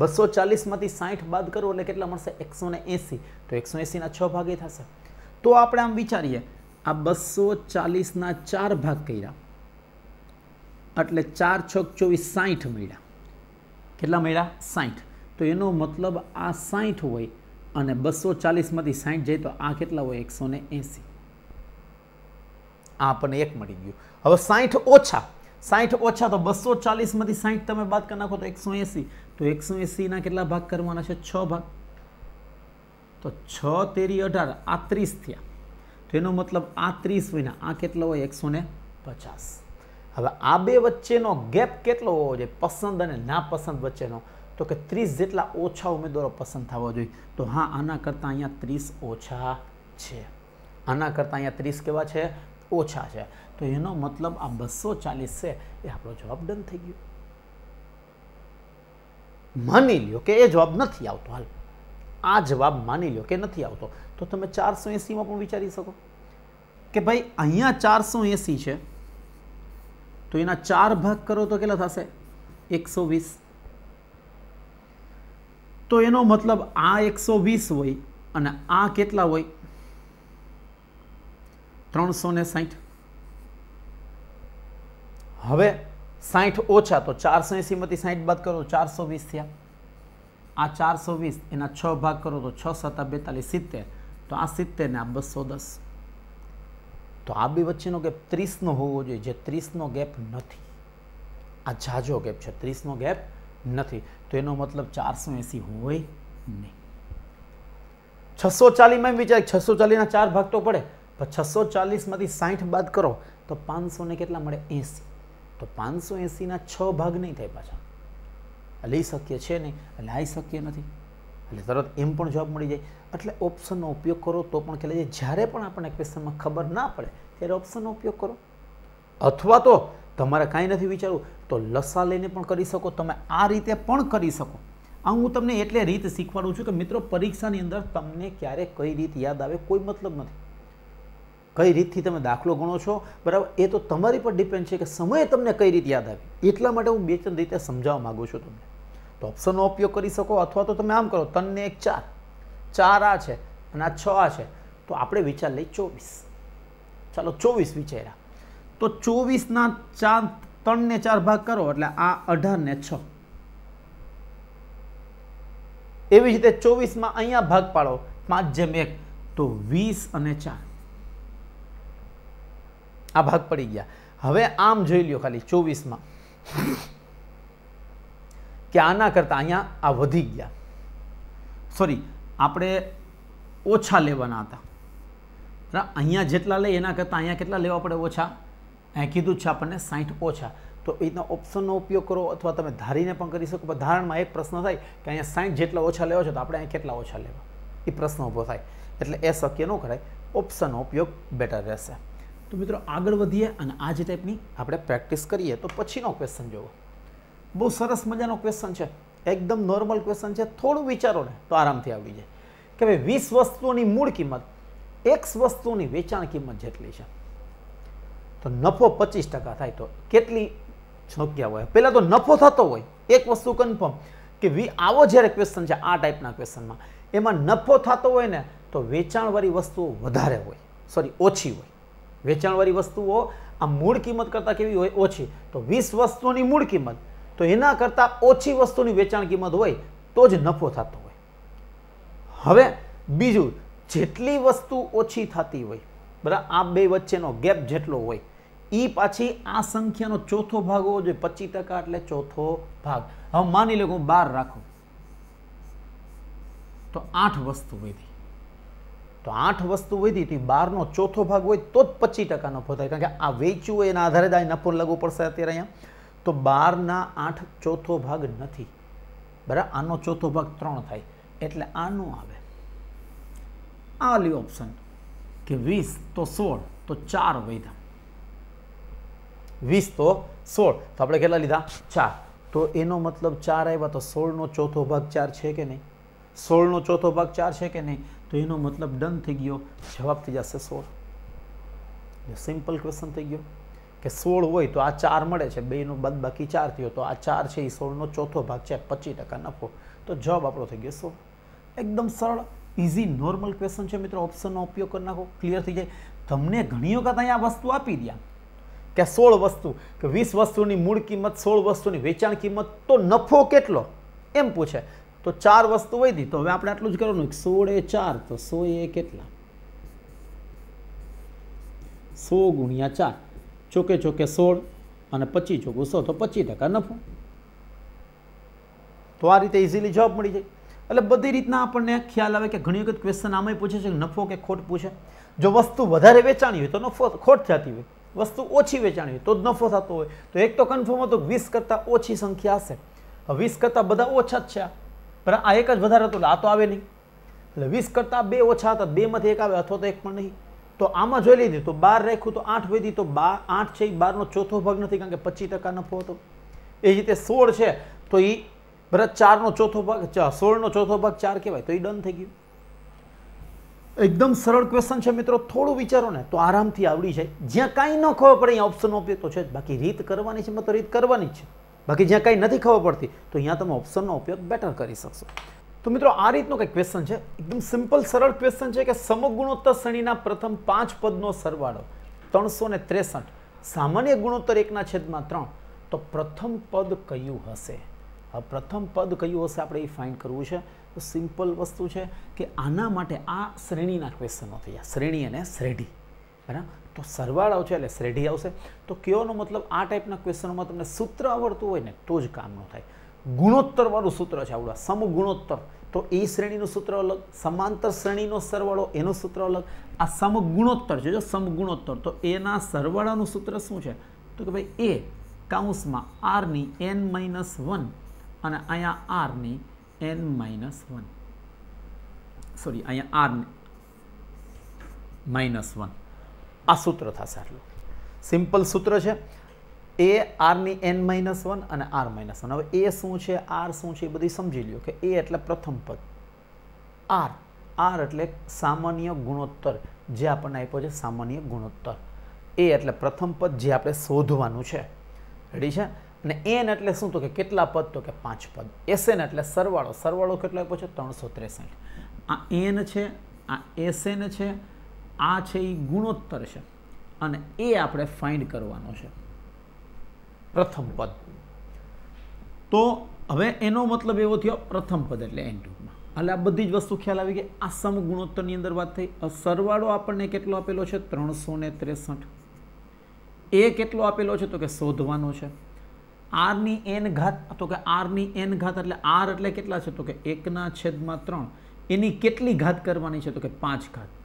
બસો ચાલીસમાંથી સાઠ બાદ કરો એટલે કેટલા મળશે એકસો ને એંસી તો એકસો એંસીના છ ભાગે થશે તો આપણે આમ વિચારીએ આ બસો ચાલીસના ચાર ભાગ કર્યા એટલે ચાર છક ચોવીસ સાઠ મળ્યા કેટલા મળ્યા સાઠ તો એનો મતલબ આ સાઠ હોય અને બસો ચાલીસમાંથી સાઠ જાય તો આ કેટલા હોય એકસો ને એંસી આ આપણને એક મળી ગયું હવે સાઠ ઓછા સાઠ ઓછા તો બસો ચાલીસમાંથી સાઠ તમે બાદ કરી નાખો તો એકસો એંસી તો એકસો એંસીના કેટલા ભાગ કરવાના છે છ ભાગ તો છ તેરી અઢાર આ ત્રીસ થયા તો એનો મતલબ આ ત્રીસ વિના આ કેટલો હોય એકસો ને પચાસ હવે આ બે વચ્ચેનો ગેપ કેટલો હોવો જોઈએ પસંદ અને નાપસંદ વચ્ચેનો તો કે ત્રીસ જેટલા ઓછા ઉમેદવારો પસંદ થવા જોઈએ તો હા આના કરતાં અહીંયા ત્રીસ ઓછા છે આના કરતાં અહીંયા ત્રીસ કેવા છે ઓછા છે તો એનો મતલબ આ બસો ચાલીસ છે એ આપણો જવાબ ડન થઈ ગયો માની લ્યો કે એ જવાબ નથી આવતો હાલ આ જવાબ માની લ્યો કે નથી આવતો તો તમે ચારસો એંસીમાં પણ વિચારી શકો કે ભાઈ અહીંયા ચારસો એંસી છે તો એના ચાર ભાગ કરો તો કેટલા થશે એકસો વીસ તો એનો મતલબ આ એકસો વીસ હોય અને આ કેટલા હોય ત્રણસો ને સાહીઠ હવે સાઠ ઓછા તો ચારસો એંસીમાંથી સાઠ બાદ કરો ચારસો વીસ થયા આ ચારસો વીસ એના છ ભાગ કરો તો છ સત્તા બેતાલીસ સિત્તેર તો આ સિત્તેર ને આ બસો દસ તો આ બી વચ્ચેનો ગેપ ત્રીસનો હોવો જોઈએ જે ત્રીસનો ગેપ નથી આ ઝાઝો ગેપ છે ત્રીસનો ગેપ નથી તો એનો મતલબ ચારસો એંસી હોય નહીં છસો ચાલીસમાં એમ વિચાર છસો ચાલીસના ચાર ભાગ તો પડે પણ છસો ચાલીસમાંથી સાઠ બાદ કરો તો પાંચસો ને કેટલા મળે એંસી તો પાંચસો એંસીના છ ભાગ નહીં થાય પાછા લઈ શક્ય છે નહીં એટલે આવી શક્ય નથી એટલે તરત એમ પણ જવાબ મળી જાય એટલે ઓપ્શનનો ઉપયોગ કરો તો પણ ખ્યાલ જાય જ્યારે પણ આપણને ક્વેશ્ચનમાં ખબર ના પડે ત્યારે ઓપ્શનનો ઉપયોગ કરો અથવા તો તમારે કાંઈ નથી વિચારવું તો લસા લઈને પણ કરી શકો તમે આ રીતે પણ કરી શકો આ હું તમને એટલે રીત શીખવાડું છું કે મિત્રો પરીક્ષાની અંદર તમને ક્યારે કઈ રીત યાદ આવે કોઈ મતલબ નથી કઈ રીતથી તમે દાખલો ગણો છો બરાબર એ તો તમારી પર ડિપેન્ડ છે કે સમયે તમને કઈ રીતે યાદ આવે એટલા માટે હું બે ત્રણ રીતે સમજાવવા માગું છું તમને તો ઓપ્શનનો ઉપયોગ કરી શકો અથવા તો તમે આમ કરો તનને એક ચાર ચાર આ છે અને આ છ આ છે તો આપણે વિચાર લઈ ચોવીસ ચાલો ચોવીસ વિચાર્યા તો ચોવીસના ચાર ત્રણને ચાર ભાગ કરો એટલે આ અઢાર ને છ એવી જ રીતે ચોવીસમાં અહીંયા ભાગ પાડો પાંચ જેમ એક તો વીસ અને ચાર આ ભાગ પડી ગયા હવે આમ જોઈ લ્યો ખાલી ચોવીસમાં કે આના કરતાં અહીંયા આ વધી ગયા સોરી આપણે ઓછા લેવાના હતા અહીંયા જેટલા લઈએ એના કરતાં અહીંયા કેટલા લેવા પડે ઓછા અહીંયા કીધું છે આપણને સાઠ ઓછા તો એ રીતના ઓપ્શનનો ઉપયોગ કરો અથવા તમે ધારીને પણ કરી શકો ધારણમાં એક પ્રશ્ન થાય કે અહીંયા સાઠ જેટલા ઓછા લેવા છો તો આપણે અહીંયા કેટલા ઓછા લેવા એ પ્રશ્ન ઊભો થાય એટલે એ શક્ય ન કરાય ઓપ્શનનો ઉપયોગ બેટર રહેશે તો મિત્રો આગળ વધીએ અને આ જે ટાઈપની આપણે પ્રેક્ટિસ કરીએ તો પછીનો ક્વેશ્ચન જોવો બહુ સરસ મજાનો ક્વેશ્ચન છે એકદમ નોર્મલ ક્વેશ્ચન છે થોડું વિચારો ને તો આરામથી આવડી જાય કે ભાઈ વીસ વસ્તુઓની મૂળ કિંમત એક્સ વસ્તુની વેચાણ કિંમત જેટલી છે તો નફો પચીસ ટકા થાય તો કેટલી જગ્યા હોય પહેલાં તો નફો થતો હોય એક વસ્તુ કન્ફર્મ કે વી આવો જ્યારે ક્વેશ્ચન છે આ ટાઈપના ક્વેશ્ચનમાં એમાં નફો થતો હોય ને તો વેચાણવાળી વસ્તુઓ વધારે હોય સોરી ઓછી હોય વેચાણવાળી વસ્તુઓ આ મૂળ કિંમત કરતાં કેવી હોય ઓછી તો વીસ વસ્તુની મૂળ કિંમત તો એના કરતાં ઓછી વસ્તુની વેચાણ કિંમત હોય તો જ નફો થતો હોય હવે બીજું જેટલી વસ્તુ ઓછી થતી હોય બરાબર આ બે વચ્ચેનો ગેપ જેટલો હોય એ પાછી આ સંખ્યાનો ચોથો ભાગ હોવો જોઈએ પચીસ ટકા એટલે ચોથો ભાગ હવે માની લો હું બાર રાખું તો આઠ વસ્તુ વધી તો આઠ વસ્તુ વધી હતી બારનો ચોથો ભાગ હોય તો જ પચીસ ટકાનો નફો થાય કારણ કે આ વેચ્યું હોય એના આધારે જ આ નફો લાગુ પડશે અત્યારે અહીંયા તો બારના આઠ ચોથો ભાગ નથી બરાબર આનો ચોથો ભાગ ત્રણ થાય એટલે આનો આવે આ લ્યો ઓપ્શન કે વીસ તો સોળ તો ચાર વૈધા વીસ તો સોળ તો આપણે કેટલા લીધા ચાર તો એનો મતલબ ચાર આવ્યા તો સોળનો ચોથો ભાગ ચાર છે કે નહીં સોળનો ચોથો ભાગ ચાર છે કે નહીં તો એનો મતલબ ડન થઈ ગયો જવાબ થઈ જશે સોળ સિમ્પલ ક્વેશ્ચન થઈ ગયો કે સોળ હોય તો આ ચાર મળે છે બેનો બાદ બાકી ચાર થયો તો આ ચાર છે એ સોળનો ચોથો ભાગ છે પચીસ ટકા નફો તો જવાબ આપણો થઈ ગયો સોળ એકદમ સરળ ઇઝી નોર્મલ ક્વેશ્ચન છે મિત્રો ઓપ્શનનો ઉપયોગ કરી નાખો ક્લિયર થઈ જાય તમને ઘણી વખત અહીંયા વસ્તુ આપી દે કે સોળ વસ્તુ કે વીસ વસ્તુની મૂળ કિંમત સોળ વસ્તુની વેચાણ કિંમત તો નફો કેટલો એમ પૂછે તો ચાર વસ્તુ વધી તો હવે આપણે આટલું જ કરવાનું સોળ એ ચાર તો સો એ કેટલા સો ગુણ્યા ચાર ચોકે ચોકે સોળ અને પચીસ ચોકું સો તો પચીસ ટકા નફો તો આ રીતે ઇઝીલી જવાબ મળી જાય એટલે બધી રીતના આપણને ખ્યાલ આવે કે ઘણી વખત ક્વેશ્ચન આમાંય પૂછે છે કે નફો કે ખોટ પૂછે જો વસ્તુ વધારે વેચાણી હોય તો નફો ખોટ થતી હોય વસ્તુ ઓછી વેચાણી હોય તો જ નફો થતો હોય તો એક તો કન્ફર્મ હતો વીસ કરતાં ઓછી સંખ્યા હશે વીસ કરતાં બધા ઓછા જ છે પણ આ એક જ વધારે હતું એટલે આ તો આવે નહીં એટલે વીસ કરતાં બે ઓછા હતા બેમાંથી એક આવે અથવા તો એક પણ નહીં તો આમાં જોઈ લીધી તો બાર રાખ્યું તો આઠ વધી તો બાર આઠ છે એ બારનો ચોથો ભાગ નથી કારણ કે પચીસ ટકા નફો હતો એ રીતે સોળ છે તો એ બરાબર ચારનો ચોથો ભાગ સોળનો ચોથો ભાગ ચાર કહેવાય તો એ ડન થઈ ગયું એકદમ સરળ ક્વેશ્ચન છે મિત્રો થોડું વિચારો ને તો આરામથી આવડી જાય જ્યાં કાંઈ ન ખબર પડે અહીંયા ઓપ્શન ઓપ્યો તો છે બાકી રીત કરવાની છે મતલબ રીત કરવાની જ છે બાકી જ્યાં કંઈ નથી ખબર પડતી તો અહીંયા તમે ઓપ્શનનો ઉપયોગ બેટર કરી શકશો તો મિત્રો આ રીતનો કંઈક ક્વેશ્ચન છે એકદમ સિમ્પલ સરળ ક્વેશ્ચન છે કે સમગુણોત્તર શ્રેણીના પ્રથમ પાંચ પદનો સરવાળો ત્રણસો ને ત્રેસઠ સામાન્ય ગુણોત્તર એકના છેદમાં ત્રણ તો પ્રથમ પદ કયું હશે આ પ્રથમ પદ કયું હશે આપણે એ ફાઇન્ડ કરવું છે તો સિમ્પલ વસ્તુ છે કે આના માટે આ શ્રેણીના ક્વેશ્ચનો થયા શ્રેણી અને શ્રેઢી બરાબર તો સરવાળ આવશે એટલે શ્રેઢી આવશે તો કયોનો મતલબ આ ટાઈપના ક્વેશ્ચનોમાં તમને સૂત્ર આવડતું હોય ને તો જ કામનું થાય ગુણોત્તરવાળું સૂત્ર છે આવડું સમગુણોત્તર તો એ શ્રેણીનું સૂત્ર અલગ સમાંતર શ્રેણીનો સરવાળો એનું સૂત્ર અલગ આ સમગુણોત્તર છે જો સમગુણોત્તર તો એના સરવાળાનું સૂત્ર શું છે તો કે ભાઈ એ કાઉન્સમાં આરની એન માઇનસ વન અને અહીંયા આરની એન માઇનસ વન સોરી અહીંયા આર માઇનસ વન આ સૂત્ર થશે આટલું સિમ્પલ સૂત્ર છે એ આરની એન માઇનસ વન અને આર માઇનસ વન હવે એ શું છે આર શું છે એ બધી સમજી લ્યો કે એ એટલે પ્રથમ પદ આર આર એટલે સામાન્ય ગુણોત્તર જે આપણને આપ્યો છે સામાન્ય ગુણોત્તર એ એટલે પ્રથમ પદ જે આપણે શોધવાનું છે રેડી છે અને એન એટલે શું તો કે કેટલા પદ તો કે પાંચ પદ એસએન એટલે સરવાળો સરવાળો કેટલો આપ્યો છે ત્રણસો ત્રેસઠ આ એન છે આ એસએન છે આ છે એ ગુણોત્તર છે અને એ આપણે ફાઇન્ડ કરવાનો છે પ્રથમ પદ તો હવે એનો મતલબ એવો થયો પ્રથમ પદ એટલે એન ટૂંકમાં એટલે આ બધી જ વસ્તુ ખ્યાલ આવી કે આ સમ ગુણોત્તરની અંદર વાત થઈ સરવાળો આપણને કેટલો આપેલો છે ત્રણસો ને ત્રેસઠ એ કેટલો આપેલો છે તો કે શોધવાનો છે આરની એન ઘાત તો કે આરની એન ઘાત એટલે આર એટલે કેટલા છે તો કે એકના છેદમાં ત્રણ એની કેટલી ઘાત કરવાની છે તો કે પાંચ ઘાત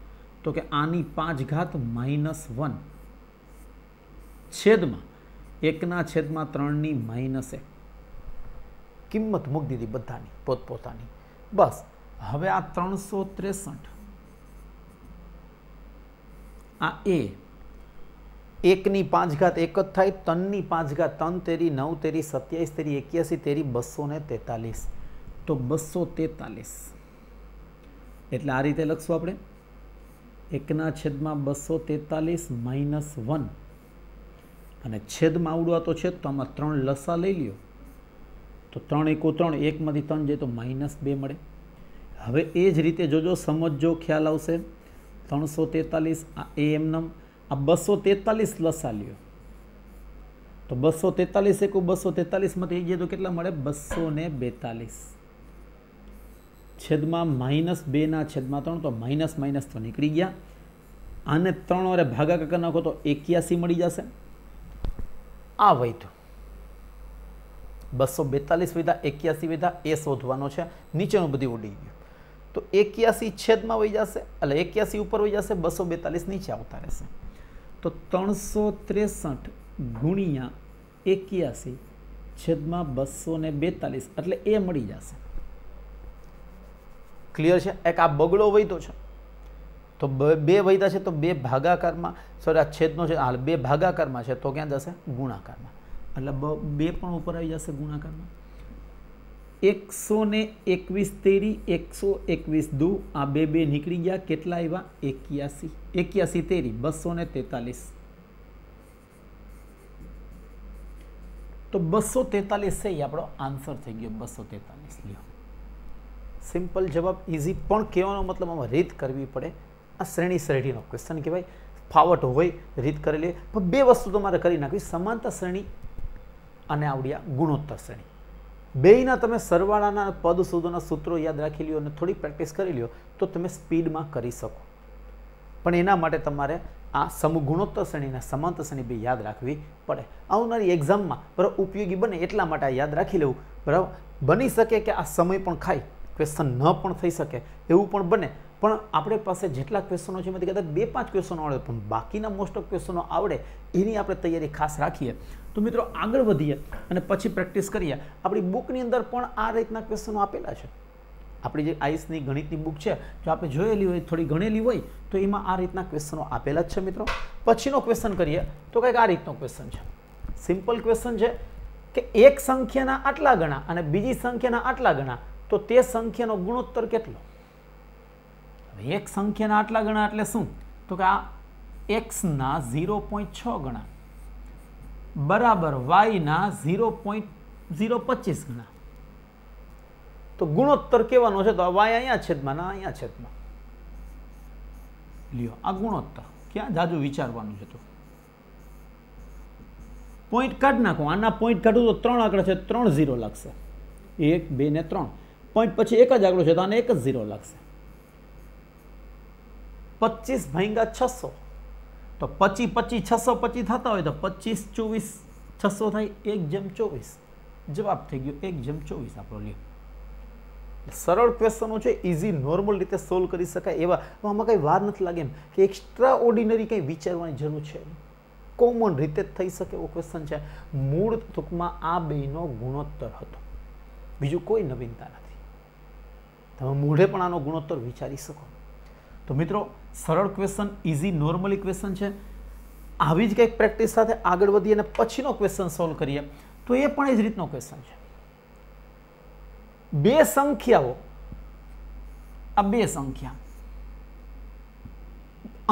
તો કે આની પાંચ ઘાત માઇનસ વન છેદમાં એકના છેદમાં ત્રણની માઇનસ એક કિંમત મૂકી દીધી બધાની પોતપોતાની બસ હવે આ ત્રણસો ત્રેસઠ આ એ એકની પાંચ ઘાત એક જ થાય ત્રણની પાંચ ઘાત ત્રણ તેરી નવ તેરી સત્યાવીસ તેરી એક્યાસી તેરી બસો ને તેતાલીસ તો બસો તેતાલીસ એટલે આ રીતે લખશું આપણે એકના છેદમાં બસો તેતાલીસ માઇનસ વન અને છેદમાં તો છે તો આમાં ત્રણ લસા લઈ લ્યો તો ત્રણ એકો ત્રણ એકમાંથી ત્રણ જાય તો માઇનસ બે મળે હવે એ જ રીતે જોજો સમજો ખ્યાલ આવશે ત્રણસો તેતાલીસ આ એ એમનમ આ બસો તેતાલીસ લસા લ્યો તો બસો તેતાલીસ એકું બસો તેતાલીસમાંથી એ જાય તો કેટલા મળે બસો ને બેતાલીસ છેદમાં માઇનસ બેના છેદમાં ત્રણ તો માઇનસ માઇનસ તો નીકળી ગયા આને ત્રણ વરે ભાગાકાર કરી નાખો તો એક્યાસી મળી જશે આ વૈધ બસો બેતાલીસ વિધા એક્યાસી વિધા એ શોધવાનો છે નીચેનું બધું ઉડી ગયું તો એક્યાસી છેદમાં વહી જશે એટલે એક્યાસી ઉપર વહી જશે બસો બેતાલીસ નીચે આવતા રહેશે તો ત્રણસો ત્રેસઠ ગુણ્યા એક્યાસી છેદમાં બસો ને બેતાલીસ એટલે એ મળી જશે ક્લિયર છે એક આ બગડો વૈતો છે તો બે વૈતા છે તો બે ભાગાકારમાં સોરી આ છેદનો છે હાલ બે ભાગાકારમાં છે તો ક્યાં જશે ગુણાકારમાં એટલે બે પણ ઉપર આવી જશે ગુણાકારમાં એકસો ને એકવીસ તેરી એકસો એકવીસ દુ આ બે બે નીકળી ગયા કેટલા આવ્યા એક્યાસી એક્યાસી તેરી બસો ને તેતાલીસ તો બસો તેતાલીસ છે આપણો આન્સર થઈ ગયો બસો તેતાલીસ સિમ્પલ જવાબ ઇઝી પણ કહેવાનો મતલબ આમાં રીત કરવી પડે આ શ્રેણી શ્રેણીનો ક્વેશ્ચન કહેવાય ફાવટ હોય રીત કરી લે પણ બે વસ્તુ તમારે કરી નાખવી સમાનતા શ્રેણી અને આવડ્યા ગુણોત્તર શ્રેણી બેયના તમે સરવાળાના પદ સુધીના સૂત્રો યાદ રાખી લ્યો અને થોડી પ્રેક્ટિસ કરી લ્યો તો તમે સ્પીડમાં કરી શકો પણ એના માટે તમારે આ સમૂહ ગુણોત્તર શ્રેણીના સમાંતર શ્રેણી બી યાદ રાખવી પડે આવનારી એક્ઝામમાં બરાબર ઉપયોગી બને એટલા માટે આ યાદ રાખી લેવું બરાબર બની શકે કે આ સમય પણ ખાય ક્વેશ્ચન ન પણ થઈ શકે એવું પણ બને પણ આપણી પાસે જેટલા ક્વેશ્ચનો છે એમાંથી કદાચ બે પાંચ ક્વેશ્ચનો આવડે પણ બાકીના મોસ્ટ ઓફ ક્વેશ્ચનો આવડે એની આપણે તૈયારી ખાસ રાખીએ તો મિત્રો આગળ વધીએ અને પછી પ્રેક્ટિસ કરીએ આપણી બુકની અંદર પણ આ રીતના ક્વેશ્ચનો આપેલા છે આપણી જે આઈસની ગણિતની બુક છે જો આપણે જોયેલી હોય થોડી ગણેલી હોય તો એમાં આ રીતના ક્વેશ્ચનો આપેલા જ છે મિત્રો પછીનો ક્વેશ્ચન કરીએ તો કંઈક આ રીતનો ક્વેશ્ચન છે સિમ્પલ ક્વેશ્ચન છે કે એક સંખ્યાના આટલા ગણા અને બીજી સંખ્યાના આટલા ગણા તો તે સંખ્યાનો ગુણોત્તર કેટલો એક સંખ્યાના આટલા ગણા એટલે શું તો કે આ એક્સના ઝીરો પોઈન્ટ છ ગણા બરાબર વાયના ઝીરો પોઈન્ટ ઝીરો પચીસ ગણા તો ગુણોત્તર કહેવાનો છે તો વાય અહીંયા છેદમાં ના અહીંયા છેદમાં લ્યો આ ગુણોત્તર ક્યાં જાજુ વિચારવાનું છે તો પોઈન્ટ કાઢ નાખો આના પોઈન્ટ કાઢું તો ત્રણ આંકડા છે ત્રણ ઝીરો લાગશે એક બે ને ત્રણ પોઈન્ટ પછી એક જ આંકડો છે તો આને એક જ ઝીરો લાગશે પચીસ ભાંગા છસો તો પચી પચી છસો પચી થતા હોય તો પચીસ ચોવીસ છસો થાય એક જેમ ચોવીસ જવાબ થઈ ગયો એક જેમ ચોવીસ આપણો લ્યો સરળ ક્વેશ્ચનો છે ઇઝી નોર્મલ રીતે સોલ્વ કરી શકાય એવા આમાં કંઈ વાર નથી લાગે એમ કે એક્સ્ટ્રા ઓર્ડિનરી કંઈ વિચારવાની જરૂર છે કોમન રીતે થઈ શકે એવો ક્વેશ્ચન છે મૂળ ટૂંકમાં આ બેનો ગુણોત્તર હતો બીજું કોઈ નવીનતા નથી તમે મૂળે પણ આનો ગુણોત્તર વિચારી શકો તો મિત્રો સરળ ક્વેશ્ચન ઇઝી નોર્મલી ક્વેશ્ચન છે આવી જ કંઈક પ્રેક્ટિસ સાથે આગળ વધીએ અને પછીનો ક્વેશ્ચન સોલ્વ કરીએ તો એ પણ એ જ રીતનો ક્વેશ્ચન છે બે સંખ્યાઓ આ બે સંખ્યા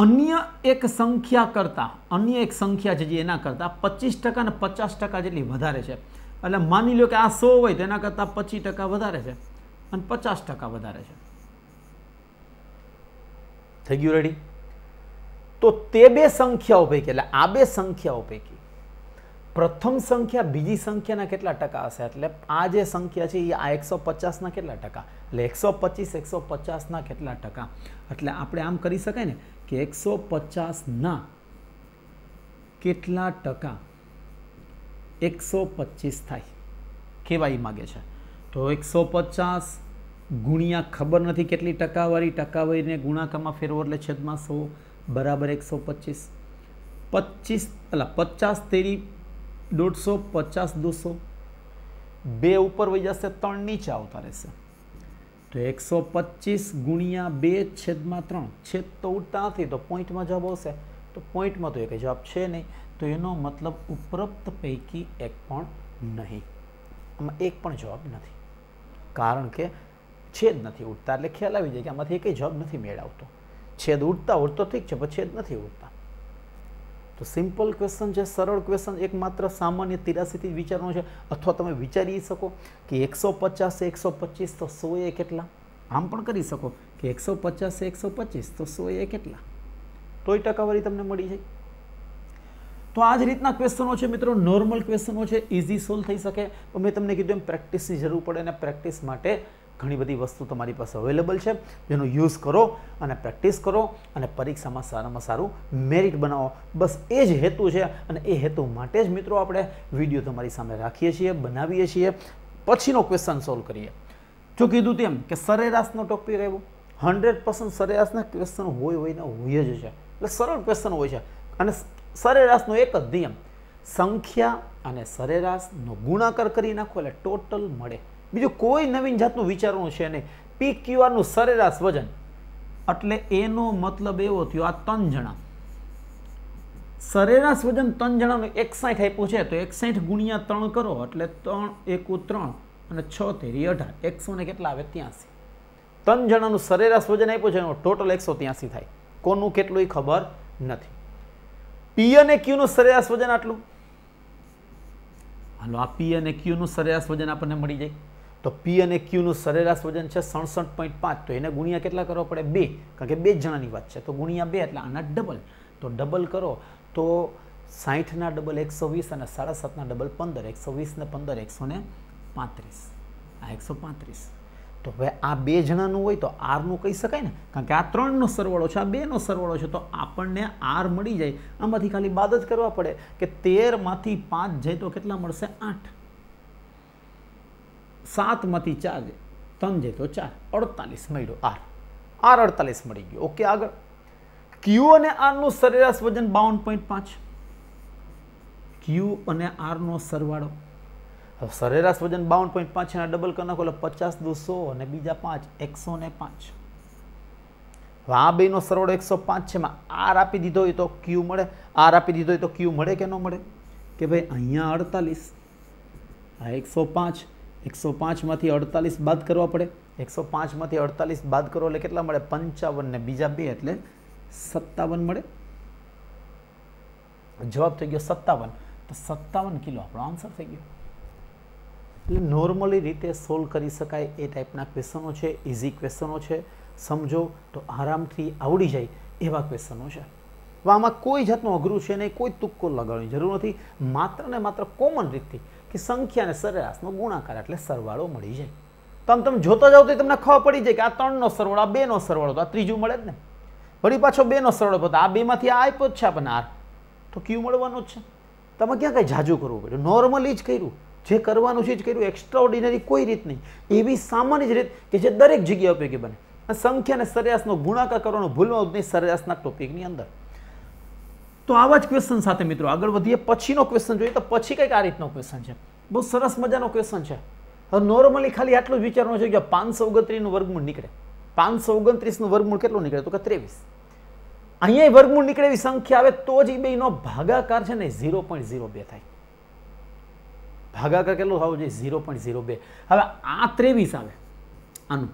અન્ય એક સંખ્યા કરતાં અન્ય એક સંખ્યા છે જે એના કરતાં પચીસ ટકા અને પચાસ ટકા જેટલી વધારે છે એટલે માની લો કે આ સો હોય તો એના કરતાં પચીસ ટકા વધારે છે અને પચાસ ટકા વધારે છે થઈ ગયું રેડી તો તે બે સંખ્યાઓ પૈકી એટલે આ બે સંખ્યાઓ પૈકી પ્રથમ સંખ્યા બીજી સંખ્યાના કેટલા ટકા હશે એટલે આ જે સંખ્યા છે એ આ એકસો પચાસના કેટલા ટકા એટલે એકસો પચીસ એકસો પચાસના કેટલા ટકા એટલે આપણે આમ કરી શકાય ને કે એકસો પચાસના કેટલા ટકા એકસો પચીસ થાય કેવા એ માગે છે તો એકસો પચાસ ગુણ્યા ખબર નથી કેટલી ટકાવારી ટકાવારીને ગુણાકારમાં ફેરવો એટલે છેદમાં સો બરાબર એકસો પચીસ પચીસ એટલે પચાસ તેરી દોઢસો પચાસ દોસો બે ઉપર વહી જશે ત્રણ નીચે આવતા રહેશે તો એકસો પચીસ ગુણ્યા બે છેદમાં ત્રણ છેદ તો ઉડતા નથી તો પોઈન્ટમાં જવાબ આવશે તો પોઈન્ટમાં તો એક જવાબ છે નહીં તો એનો મતલબ ઉપરોક્ત પૈકી એક પણ નહીં આમાં એક પણ જવાબ નથી કારણ કે છેદ નથી ઉડતા એટલે ખ્યાલ આવી જાય કે આમાંથી કંઈ જવાબ નથી મેળવતો છેદ ઉડતા ઉડતો ઠીક છે પણ છેદ નથી ઉડતા તો સિમ્પલ ક્વેશ્ચન છે સરળ ક્વેશ્ચન એક માત્ર સામાન્ય તિરાસીથી વિચારવાનો છે અથવા તમે વિચારી શકો કે એકસો પચાસ એકસો પચીસ તો સો એ કેટલા આમ પણ કરી શકો કે એકસો પચાસ એકસો પચીસ તો સો એ કેટલા તોય ટકાવારી તમને મળી જાય તો આ જ રીતના ક્વેશ્ચનો છે મિત્રો નોર્મલ ક્વેશ્ચનો છે ઇઝી સોલ્વ થઈ શકે પણ મેં તમને કીધું એમ પ્રેક્ટિસની જરૂર પડે અને પ્રેક્ટિસ માટે ઘણી બધી વસ્તુ તમારી પાસે અવેલેબલ છે જેનો યુઝ કરો અને પ્રેક્ટિસ કરો અને પરીક્ષામાં સારામાં સારું મેરિટ બનાવો બસ એ જ હેતુ છે અને એ હેતુ માટે જ મિત્રો આપણે વિડીયો તમારી સામે રાખીએ છીએ બનાવીએ છીએ પછીનો ક્વેશ્ચન સોલ્વ કરીએ જો કીધું તેમ કે સરેરાશનો ટોપિક આવ્યો હંડ્રેડ પર્સન્ટ સરેરાશના ક્વેશ્ચન હોય હોય ને હોય જ છે એટલે સરળ ક્વેશ્ચન હોય છે અને સરેરાશનો એક જ નિયમ સંખ્યા અને સરેરાશનો ગુણાકાર કરી નાખો એટલે ટોટલ મળે બીજું કોઈ નવીન જાતનું વિચારવું છે નહીં પી ક્યુઆરનું સરેરાશ વજન એટલે એનો મતલબ એવો થયો આ ત્રણ જણા સરેરાશ વજન ત્રણ જણાનું એકસાઠ આપ્યું છે તો એકસાઠ ગુણ્યા ત્રણ કરો એટલે ત્રણ એકુ ત્રણ અને છ તેરી અઢાર એકસો ને કેટલા આવે ત્યાંસી ત્રણ જણાનું સરેરાશ વજન આપ્યું છે એનો ટોટલ એકસો ત્યાંસી થાય કોનું કેટલું ખબર નથી પી અને ક્યુનું સરેરાશ વજન આટલું હાલો આ પી અને ક્યુનું સરેરાશ વજન આપણને મળી જાય તો પી અને ક્યુનું સરેરાશ વજન છે સડસઠ પોઈન્ટ પાંચ તો એને ગુણ્યા કેટલા કરવા પડે બે કારણ કે બે જણાની વાત છે તો ગુણ્યા બે એટલે આના ડબલ તો ડબલ કરો તો સાહીઠના ડબલ એકસો વીસ અને સાડા સાતના ડબલ પંદર એકસો વીસને પંદર એકસો ને પાંત્રીસ આ એકસો પાંત્રીસ તો હવે આ બે જણાનું હોય તો આરનું કહી શકાય ને કારણ કે આ ત્રણનો સરવાળો છે આ બેનો સરવાળો છે તો આપણને આર મળી જાય આમાંથી ખાલી બાદ જ કરવા પડે કે તેરમાંથી પાંચ જાય તો કેટલા મળશે આઠ સાતમાંથી ચાર જાય ત્રણ જાય તો ચાર અડતાલીસ મળ્યો આર આર અડતાલીસ મળી ગયો ઓકે આગળ ક્યુ અને આરનું સરેરાશ વજન બાવન પોઈન્ટ પાંચ ક્યુ અને આરનો સરવાળો સરેરાશ વજન બાવન પોઈન્ટ પાંચ એના ડબલ કરી નાખો એટલે પચાસ દુ અને બીજા પાંચ એકસો ને પાંચ આ બેનો સરવાળો એકસો પાંચ છે એમાં આર આપી દીધો હોય તો ક્યુ મળે આર આપી દીધો હોય તો ક્યુ મળે કે ન મળે કે ભાઈ અહીંયા અડતાલીસ આ એકસો પાંચ એકસો પાંચમાંથી અડતાલીસ બાદ કરવા પડે એકસો પાંચમાંથી અડતાલીસ બાદ કરો એટલે કેટલા મળે પંચાવન ને બીજા બે એટલે સત્તાવન મળે જવાબ થઈ ગયો સત્તાવન તો સત્તાવન કિલો આપણો આન્સર થઈ ગયો એ નોર્મલી રીતે સોલ્વ કરી શકાય એ ટાઈપના ક્વેશ્ચનો છે ઇઝી ક્વેશ્ચનો છે સમજો તો આરામથી આવડી જાય એવા ક્વેશ્ચનો છે આમાં કોઈ જાતનું અઘરું છે નહીં કોઈ તુક્કો લગાવવાની જરૂર નથી માત્ર ને માત્ર કોમન રીતથી કે સંખ્યાને અને સરેરાશનો ગુણાકાર એટલે સરવાળો મળી જાય તો તમે જોતો જાઓ તો તમને ખબર પડી જાય કે આ ત્રણનો સરવાળો આ બેનો સરવાળો તો આ ત્રીજું મળે જ ને વળી પાછો બેનો સરવાળો તો આ બેમાંથી આ આપ્યો જ છે આપણને આર તો ક્યુ મળવાનો જ છે તમે ક્યાં કંઈ જાજુ કરવું પડ્યું નોર્મલી જ કર્યું જે કરવાનું છે જ કર્યું એક્સ્ટ્રા ઓર્ડિનરી કોઈ રીત નહીં એવી સામાન્ય જ રીત કે જે દરેક જગ્યાએ ઉપયોગી બને સંખ્યા અને સરેરાશનો ગુણાકાર કરવાનો ભૂલવાનું નહીં સરેરાશના ટોપિકની અંદર તો આવા જ ક્વેશ્ચન સાથે મિત્રો આગળ વધીએ પછીનો ક્વેશ્ચન જોઈએ તો પછી કંઈક આ રીતનો ક્વેશ્ચન છે બહુ સરસ મજાનો ક્વેશ્ચન છે હવે નોર્મલી ખાલી આટલું જ વિચારવાનું છે કે પાંચસો ઓગણત્રીસનું વર્ગમૂળ નીકળે પાંચસો ઓગણત્રીસનું વર્ગમૂળ કેટલું નીકળે તો કે ત્રેવીસ અહીંયા વર્ગમૂળ નીકળે એવી સંખ્યા આવે તો જ એ બેનો ભાગાકાર છે ને ઝીરો પોઈન્ટ ઝીરો બે થાય ભાગાકાર કેટલો થવો જોઈએ ઝીરો પોઈન્ટ ઝીરો બે હવે આ ત્રેવીસ આવે આનું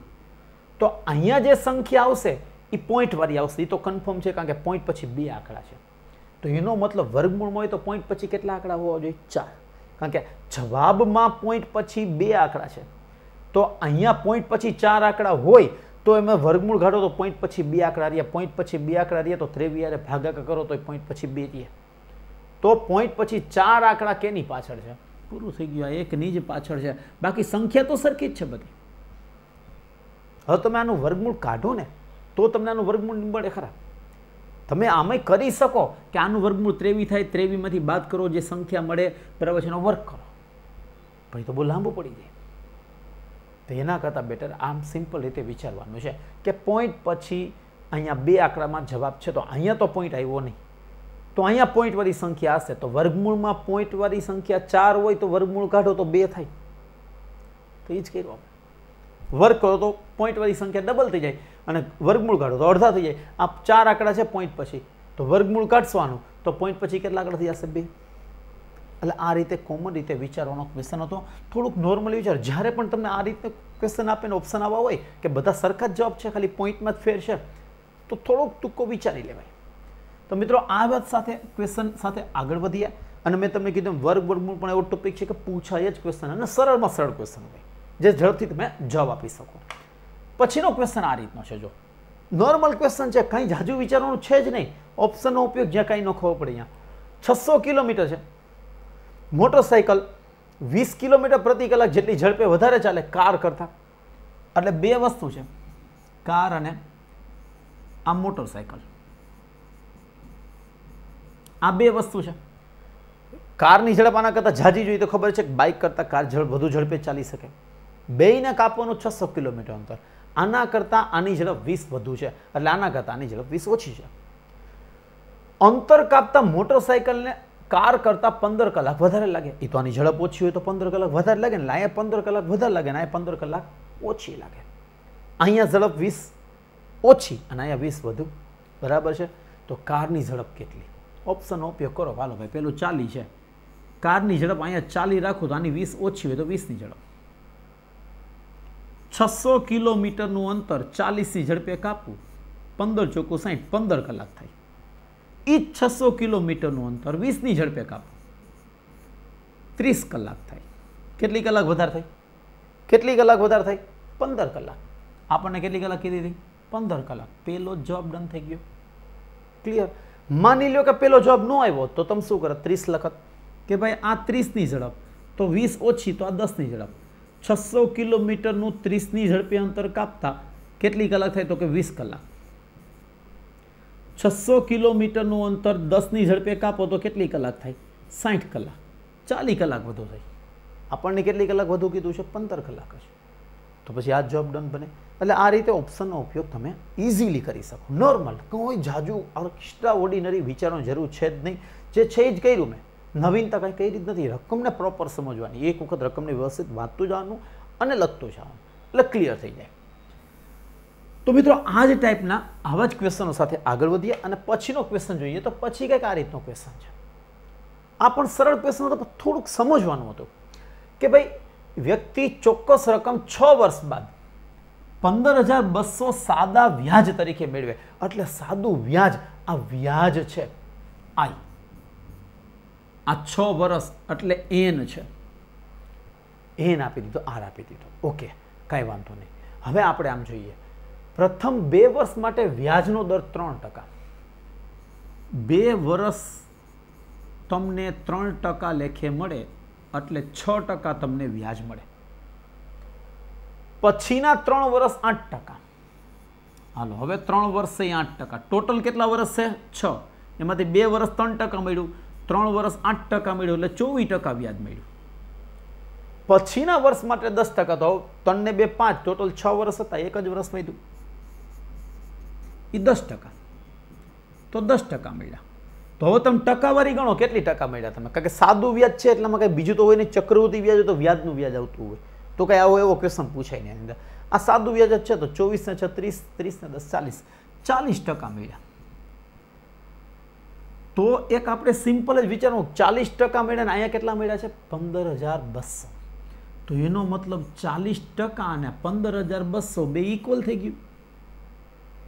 તો અહીંયા જે સંખ્યા આવશે એ પોઈન્ટવાળી આવશે એ તો કન્ફર્મ છે કારણ કે પોઈન્ટ પછી બે આંકડા છે તો એનો મતલબ વર્ગમૂળમાં હોય તો પોઈન્ટ પછી કેટલા આંકડા હોવા જોઈએ ચાર કારણ કે જવાબમાં પોઈન્ટ પછી બે આંકડા છે તો અહીંયા પોઈન્ટ પછી ચાર આંકડા હોય તો એમાં વર્ગમૂળ કાઢો તો પોઈન્ટ પછી બે આંકડા રહ્યા પોઈન્ટ પછી બે આંકડા રહ્યા તો ત્રેવીયારે ભાગાકાર કરો તો પોઈન્ટ પછી બે રહ્યા તો પોઈન્ટ પછી ચાર આંકડા કેની પાછળ છે પૂરું થઈ ગયું આ એકની જ પાછળ છે બાકી સંખ્યા તો સરખી જ છે બધી હવે તમે આનું વર્ગમૂળ કાઢો ને તો તમને આનું વર્ગમૂળ મળે ખરા તમે આમે કરી શકો કે આનું વર્ગમૂળ ત્રેવી થાય ત્રેવીમાંથી બાદ કરો જે સંખ્યા મળે બરાબર એનો વર્ગ કરો પછી તો બહુ લાંબુ પડી જાય તો એના કરતાં બેટર આમ સિમ્પલ રીતે વિચારવાનું છે કે પોઈન્ટ પછી અહીંયા બે આંકડામાં જવાબ છે તો અહીંયા તો પોઈન્ટ આવ્યો નહીં તો અહીંયા પોઈન્ટવાળી સંખ્યા હશે તો વર્ગમૂળમાં પોઈન્ટવાળી સંખ્યા ચાર હોય તો વર્ગમૂળ કાઢો તો બે થાય તો એ જ કર્યું વર્ગ કરો તો પોઈન્ટવાળી સંખ્યા ડબલ થઈ જાય અને વર્ગમૂળ કાઢો તો અડધા થઈ જાય આ ચાર આંકડા છે પોઈન્ટ પછી તો વર્ગમૂળ કાઢવાનું તો પોઈન્ટ પછી કેટલા આંકડા થઈ જશે બે એટલે આ રીતે કોમન રીતે વિચારવાનો ક્વેશ્ચન હતો થોડુંક નોર્મલી વિચાર જ્યારે પણ તમને આ રીતે ક્વેશ્ચન આપીને ઓપ્શન આવવા હોય કે બધા સરખા જ જવાબ છે ખાલી પોઈન્ટમાં જ ફેર છે તો થોડોક ટૂંકો વિચારી લેવાય તો મિત્રો આ વાત સાથે ક્વેશ્ચન સાથે આગળ વધીએ અને મેં તમને કીધું વર્ગ વર્ગમૂળ પણ એવો ટોપિક છે કે પૂછાય જ ક્વેશ્ચન અને સરળમાં સરળ ક્વેશ્ચન હોય જે ઝડપથી તમે જવાબ આપી શકો પછીનો ક્વેશ્ચન આ રીતનો છે જો નોર્મલ ક્વેશ્ચન છે કંઈ જાજુ વિચારવાનું છે જ નહીં ઓપ્શનનો ઉપયોગ જ્યાં કાંઈ ન ખબર પડે અહીંયા છસો કિલોમીટર છે મોટરસાઇકલ વીસ કિલોમીટર પ્રતિ કલાક જેટલી ઝડપે વધારે ચાલે કાર કરતાં એટલે બે વસ્તુ છે કાર અને આ મોટરસાઇકલ આ બે વસ્તુ છે કારની ઝડપ આના કરતાં ઝાઝી જોઈએ તો ખબર છે કે બાઇક કરતાં કાર ઝડપ વધુ ઝડપે ચાલી શકે બેયને કાપવાનું છસો કિલોમીટર અંતર આના કરતાં આની ઝડપ વીસ વધુ છે એટલે આના કરતાં આની ઝડપ વીસ ઓછી છે અંતર કાપતા મોટરસાઇકલને કાર કરતાં પંદર કલાક વધારે લાગે એ તો આની ઝડપ ઓછી હોય તો પંદર કલાક વધારે લાગે ને અહીંયા પંદર કલાક વધારે લાગે ને અહીંયા પંદર કલાક ઓછી લાગે અહીંયા ઝડપ વીસ ઓછી અને અહીંયા વીસ વધુ બરાબર છે તો કારની ઝડપ કેટલી ઓપ્શનનો ઉપયોગ કરો હાલો ભાઈ પેલું ચાલી છે કારની ઝડપ અહીંયા ચાલી રાખું તો આની વીસ ઓછી હોય તો વીસની ઝડપ છસો કિલોમીટરનું અંતર ચાલીસની ઝડપે કાપવું પંદર ચોખ્ખું સાહીઠ પંદર કલાક થાય એ જ છસો કિલોમીટરનું અંતર વીસની ઝડપે કાપવું ત્રીસ કલાક થાય કેટલી કલાક વધારે થાય કેટલી કલાક વધારે થાય પંદર કલાક આપણને કેટલી કલાક કીધી હતી પંદર કલાક પેલો જવાબ ડન થઈ ગયો ક્લિયર માની લો કે પેલો જવાબ ન આવ્યો તો તમે શું કરો ત્રીસ લખત કે ભાઈ આ ત્રીસની ઝડપ તો વીસ ઓછી તો આ દસની ઝડપ છસો કિલોમીટરનું ત્રીસની ઝડપે અંતર કાપતા કેટલી કલાક થાય તો કે વીસ કલાક છસો કિલોમીટરનું અંતર દસની ઝડપે કાપો તો કેટલી કલાક થાય સાઠ કલાક ચાલીસ કલાક વધુ થાય આપણને કેટલી કલાક વધુ કીધું છે પંદર કલાક છે તો પછી આ જોબ ડન બને એટલે આ રીતે ઓપ્શનનો ઉપયોગ તમે ઇઝીલી કરી શકો નોર્મલ કોઈ જાજુ એક્સ્ટ્રા ઓર્ડિનરી વિચારવાની જરૂર છે જ નહીં જે છે જ કર્યું મેં નવીનતા કંઈ કઈ રીત નથી રકમને પ્રોપર સમજવાની એક વખત રકમને વ્યવસ્થિત વાંચતું જવાનું અને લખતું જવાનું એટલે ક્લિયર થઈ જાય તો મિત્રો આ જ ટાઈપના આવા જ ક્વેશ્ચનો સાથે આગળ વધીએ અને પછીનો ક્વેશ્ચન જોઈએ તો પછી કંઈક આ રીતનો ક્વેશ્ચન છે આ પણ સરળ ક્વેશ્ચન હતો થોડુંક સમજવાનું હતું કે ભાઈ વ્યક્તિ ચોક્કસ રકમ છ વર્ષ બાદ પંદર હજાર બસો સાદા વ્યાજ તરીકે મેળવે એટલે સાદું વ્યાજ આ વ્યાજ છે આઈ આ છ વર્ષ એટલે એન છે એન આપી દીધો આર આપી દીધો ઓકે કાંઈ વાંધો નહીં હવે આપણે આમ જોઈએ પ્રથમ બે વર્ષ માટે વ્યાજનો દર ત્રણ ટકા બે વર્ષ તમને ત્રણ ટકા લેખે મળે એટલે છ ટકા તમને વ્યાજ મળે પછીના ત્રણ વર્ષ આઠ ટકા હાલો હવે ત્રણ વર્ષે આઠ ટકા ટોટલ કેટલા વર્ષ છે છ એમાંથી બે વર્ષ ત્રણ ટકા મળ્યું ત્રણ વર્ષ આઠ ટકા મળ્યું એટલે ચોવીસ ટકા વ્યાજ મળ્યું પછીના વર્ષ માટે દસ ટકા તો ત્રણ ને બે પાંચ ટોટલ છ વર્ષ હતા એક જ વર્ષ વધ્યું એ દસ ટકા તો દસ ટકા મળ્યા તો હવે તમે ટકાવારી ગણો કેટલી ટકા મળ્યા તમે કારણ કે સાદું વ્યાજ છે એટલે કંઈ બીજું તો હોય નહીં ચક્રવૃત્તિ વ્યાજ તો વ્યાજનું વ્યાજ આવતું હોય તો કંઈ આવો એવો ક્વેશ્ચન પૂછાય ને અંદર આ સાદું વ્યાજ જ છે તો ચોવીસ ને છત્રીસ ત્રીસ ને દસ ચાલીસ ચાલીસ ટકા મળ્યા તો એક આપણે સિમ્પલ જ વિચારવું ચાલીસ ટકા મળ્યા ને અહીંયા કેટલા મળ્યા છે પંદર હજાર બસો તો એનો મતલબ ચાલીસ ટકા અને પંદર હજાર બસો બે ઇક્વલ થઈ ગયું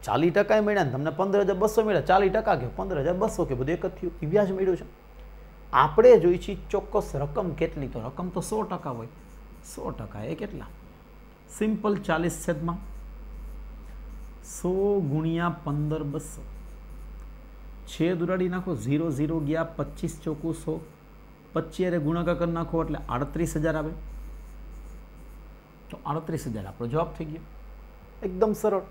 ચાલીસ ટકાએ મળ્યા ને તમને પંદર હજાર બસો મળ્યા ચાલી ટકા કે પંદર હજાર બસો કે બધું એક જ થયું એ વ્યાજ મળ્યું છે આપણે જોઈ છીએ ચોક્કસ રકમ કેટલી તો રકમ તો સો ટકા હોય સો ટકા એ કેટલા સિમ્પલ ચાલીસ છેદમાં સો ગુણ્યા પંદર બસો છેદ ઉડાડી નાખો ઝીરો ઝીરો ગયા પચીસ ચોખ્ખું સો પચીયારે ગુણાકાર કરી નાખો એટલે આડત્રીસ હજાર આવે તો આડત્રીસ હજાર આપણો જવાબ થઈ ગયો એકદમ સરળ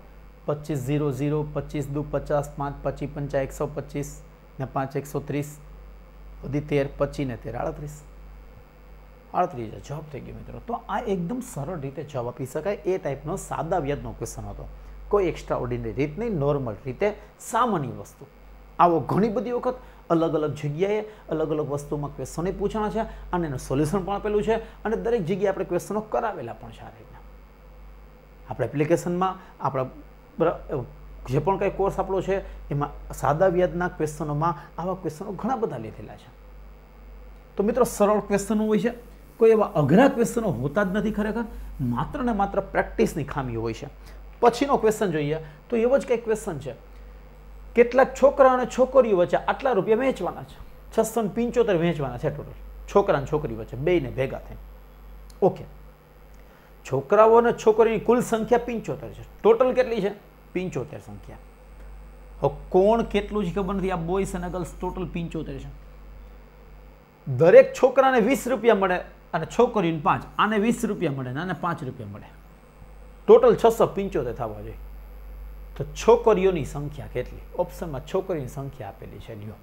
પચીસ ઝીરો ઝીરો પચીસ દુ પચાસ પાંચ પચી પંચા એકસો પચીસ ને પાંચ એકસો ત્રીસ વધી તેર પચી ને તેર આડત્રીસ આડત્રીસ જવાબ થઈ ગયો મિત્રો તો આ એકદમ સરળ રીતે જવાબ આપી શકાય એ ટાઈપનો સાદા વ્યાજનો ક્વેશ્ચન હતો કોઈ એક્સ્ટ્રા ઓર્ડિનરી રીત નહીં નોર્મલ રીતે સામાન્ય વસ્તુ આવો ઘણી બધી વખત અલગ અલગ જગ્યાએ અલગ અલગ વસ્તુમાં ક્વેશ્ચનો પૂછાણા છે અને એનું સોલ્યુશન પણ આપેલું છે અને દરેક જગ્યાએ આપણે ક્વેશ્ચનો કરાવેલા પણ છે આ રીતના આપણા એપ્લિકેશનમાં આપણા બરાબર જે પણ કંઈ કોર્સ આપણો છે એમાં સાદા વ્યાજના ક્વેશ્ચનોમાં આવા ક્વેશ્ચનો ઘણા બધા લીધેલા છે તો મિત્રો સરળ ક્વેશ્ચનો હોય છે કોઈ એવા અઘરા ક્વેશ્ચનો હોતા જ નથી ખરેખર માત્ર ને માત્ર પ્રેક્ટિસની ખામી હોય છે પછીનો ક્વેશ્ચન જોઈએ તો એવો જ કંઈક ક્વેશ્ચન છે કેટલાક છોકરા અને છોકરીઓ વચ્ચે આટલા રૂપિયા વેચવાના છે છસો ને પંચોતેર વહેંચવાના છે ટોટલ છોકરા અને છોકરી વચ્ચે બેને ભેગા થઈને ઓકે છોકરાઓ અને છોકરીની કુલ સંખ્યા પંચોતેર છે ટોટલ કેટલી છે પિંચોતેર સંખ્યા હવે કોણ કેટલું છે ખબર નથી આ બોયસ અને ગર્લ્સ ટોટલ પિંચોતેર છે દરેક છોકરાને વીસ રૂપિયા મળે અને છોકરીને પાંચ આને વીસ રૂપિયા મળે ને આને પાંચ રૂપિયા મળે ટોટલ છસો પિંચોતેર થવા જોઈએ તો છોકરીઓની સંખ્યા કેટલી ઓપ્શનમાં છોકરીની સંખ્યા આપેલી છે લ્યો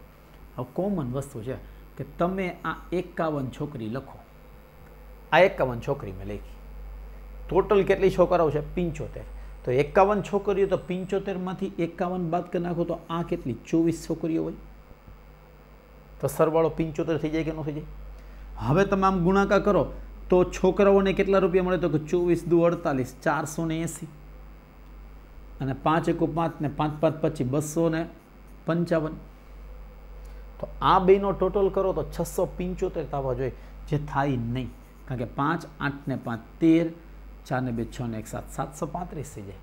હવે કોમન વસ્તુ છે કે તમે આ એકાવન છોકરી લખો આ એકાવન છોકરી મેં લખી ટોટલ કેટલી છોકરાઓ છે પિંચોતેર તો એકાવન છોકરીઓ તો પંચોતેરમાંથી એકાવન બાદ કરી નાખો તો આ કેટલી ચોવીસ છોકરીઓ હોય તો સરવાળો પંચોતેર થઈ જાય કે ન થઈ જાય હવે તમે આમ ગુણાકાર કરો તો છોકરાઓને કેટલા રૂપિયા મળે તો કે ચોવીસ દુ અડતાલીસ ચારસો ને એંસી અને પાંચ એકો પાંચ ને પાંચ પાંચ પછી બસો ને પંચાવન તો આ બેનો ટોટલ કરો તો છસો પંચોતેર થવા જોઈએ જે થાય નહીં કારણ કે પાંચ આઠ ને પાંચ તેર ચાર ને બે છ ને એક સાત સાતસો પાંત્રીસ થઈ જાય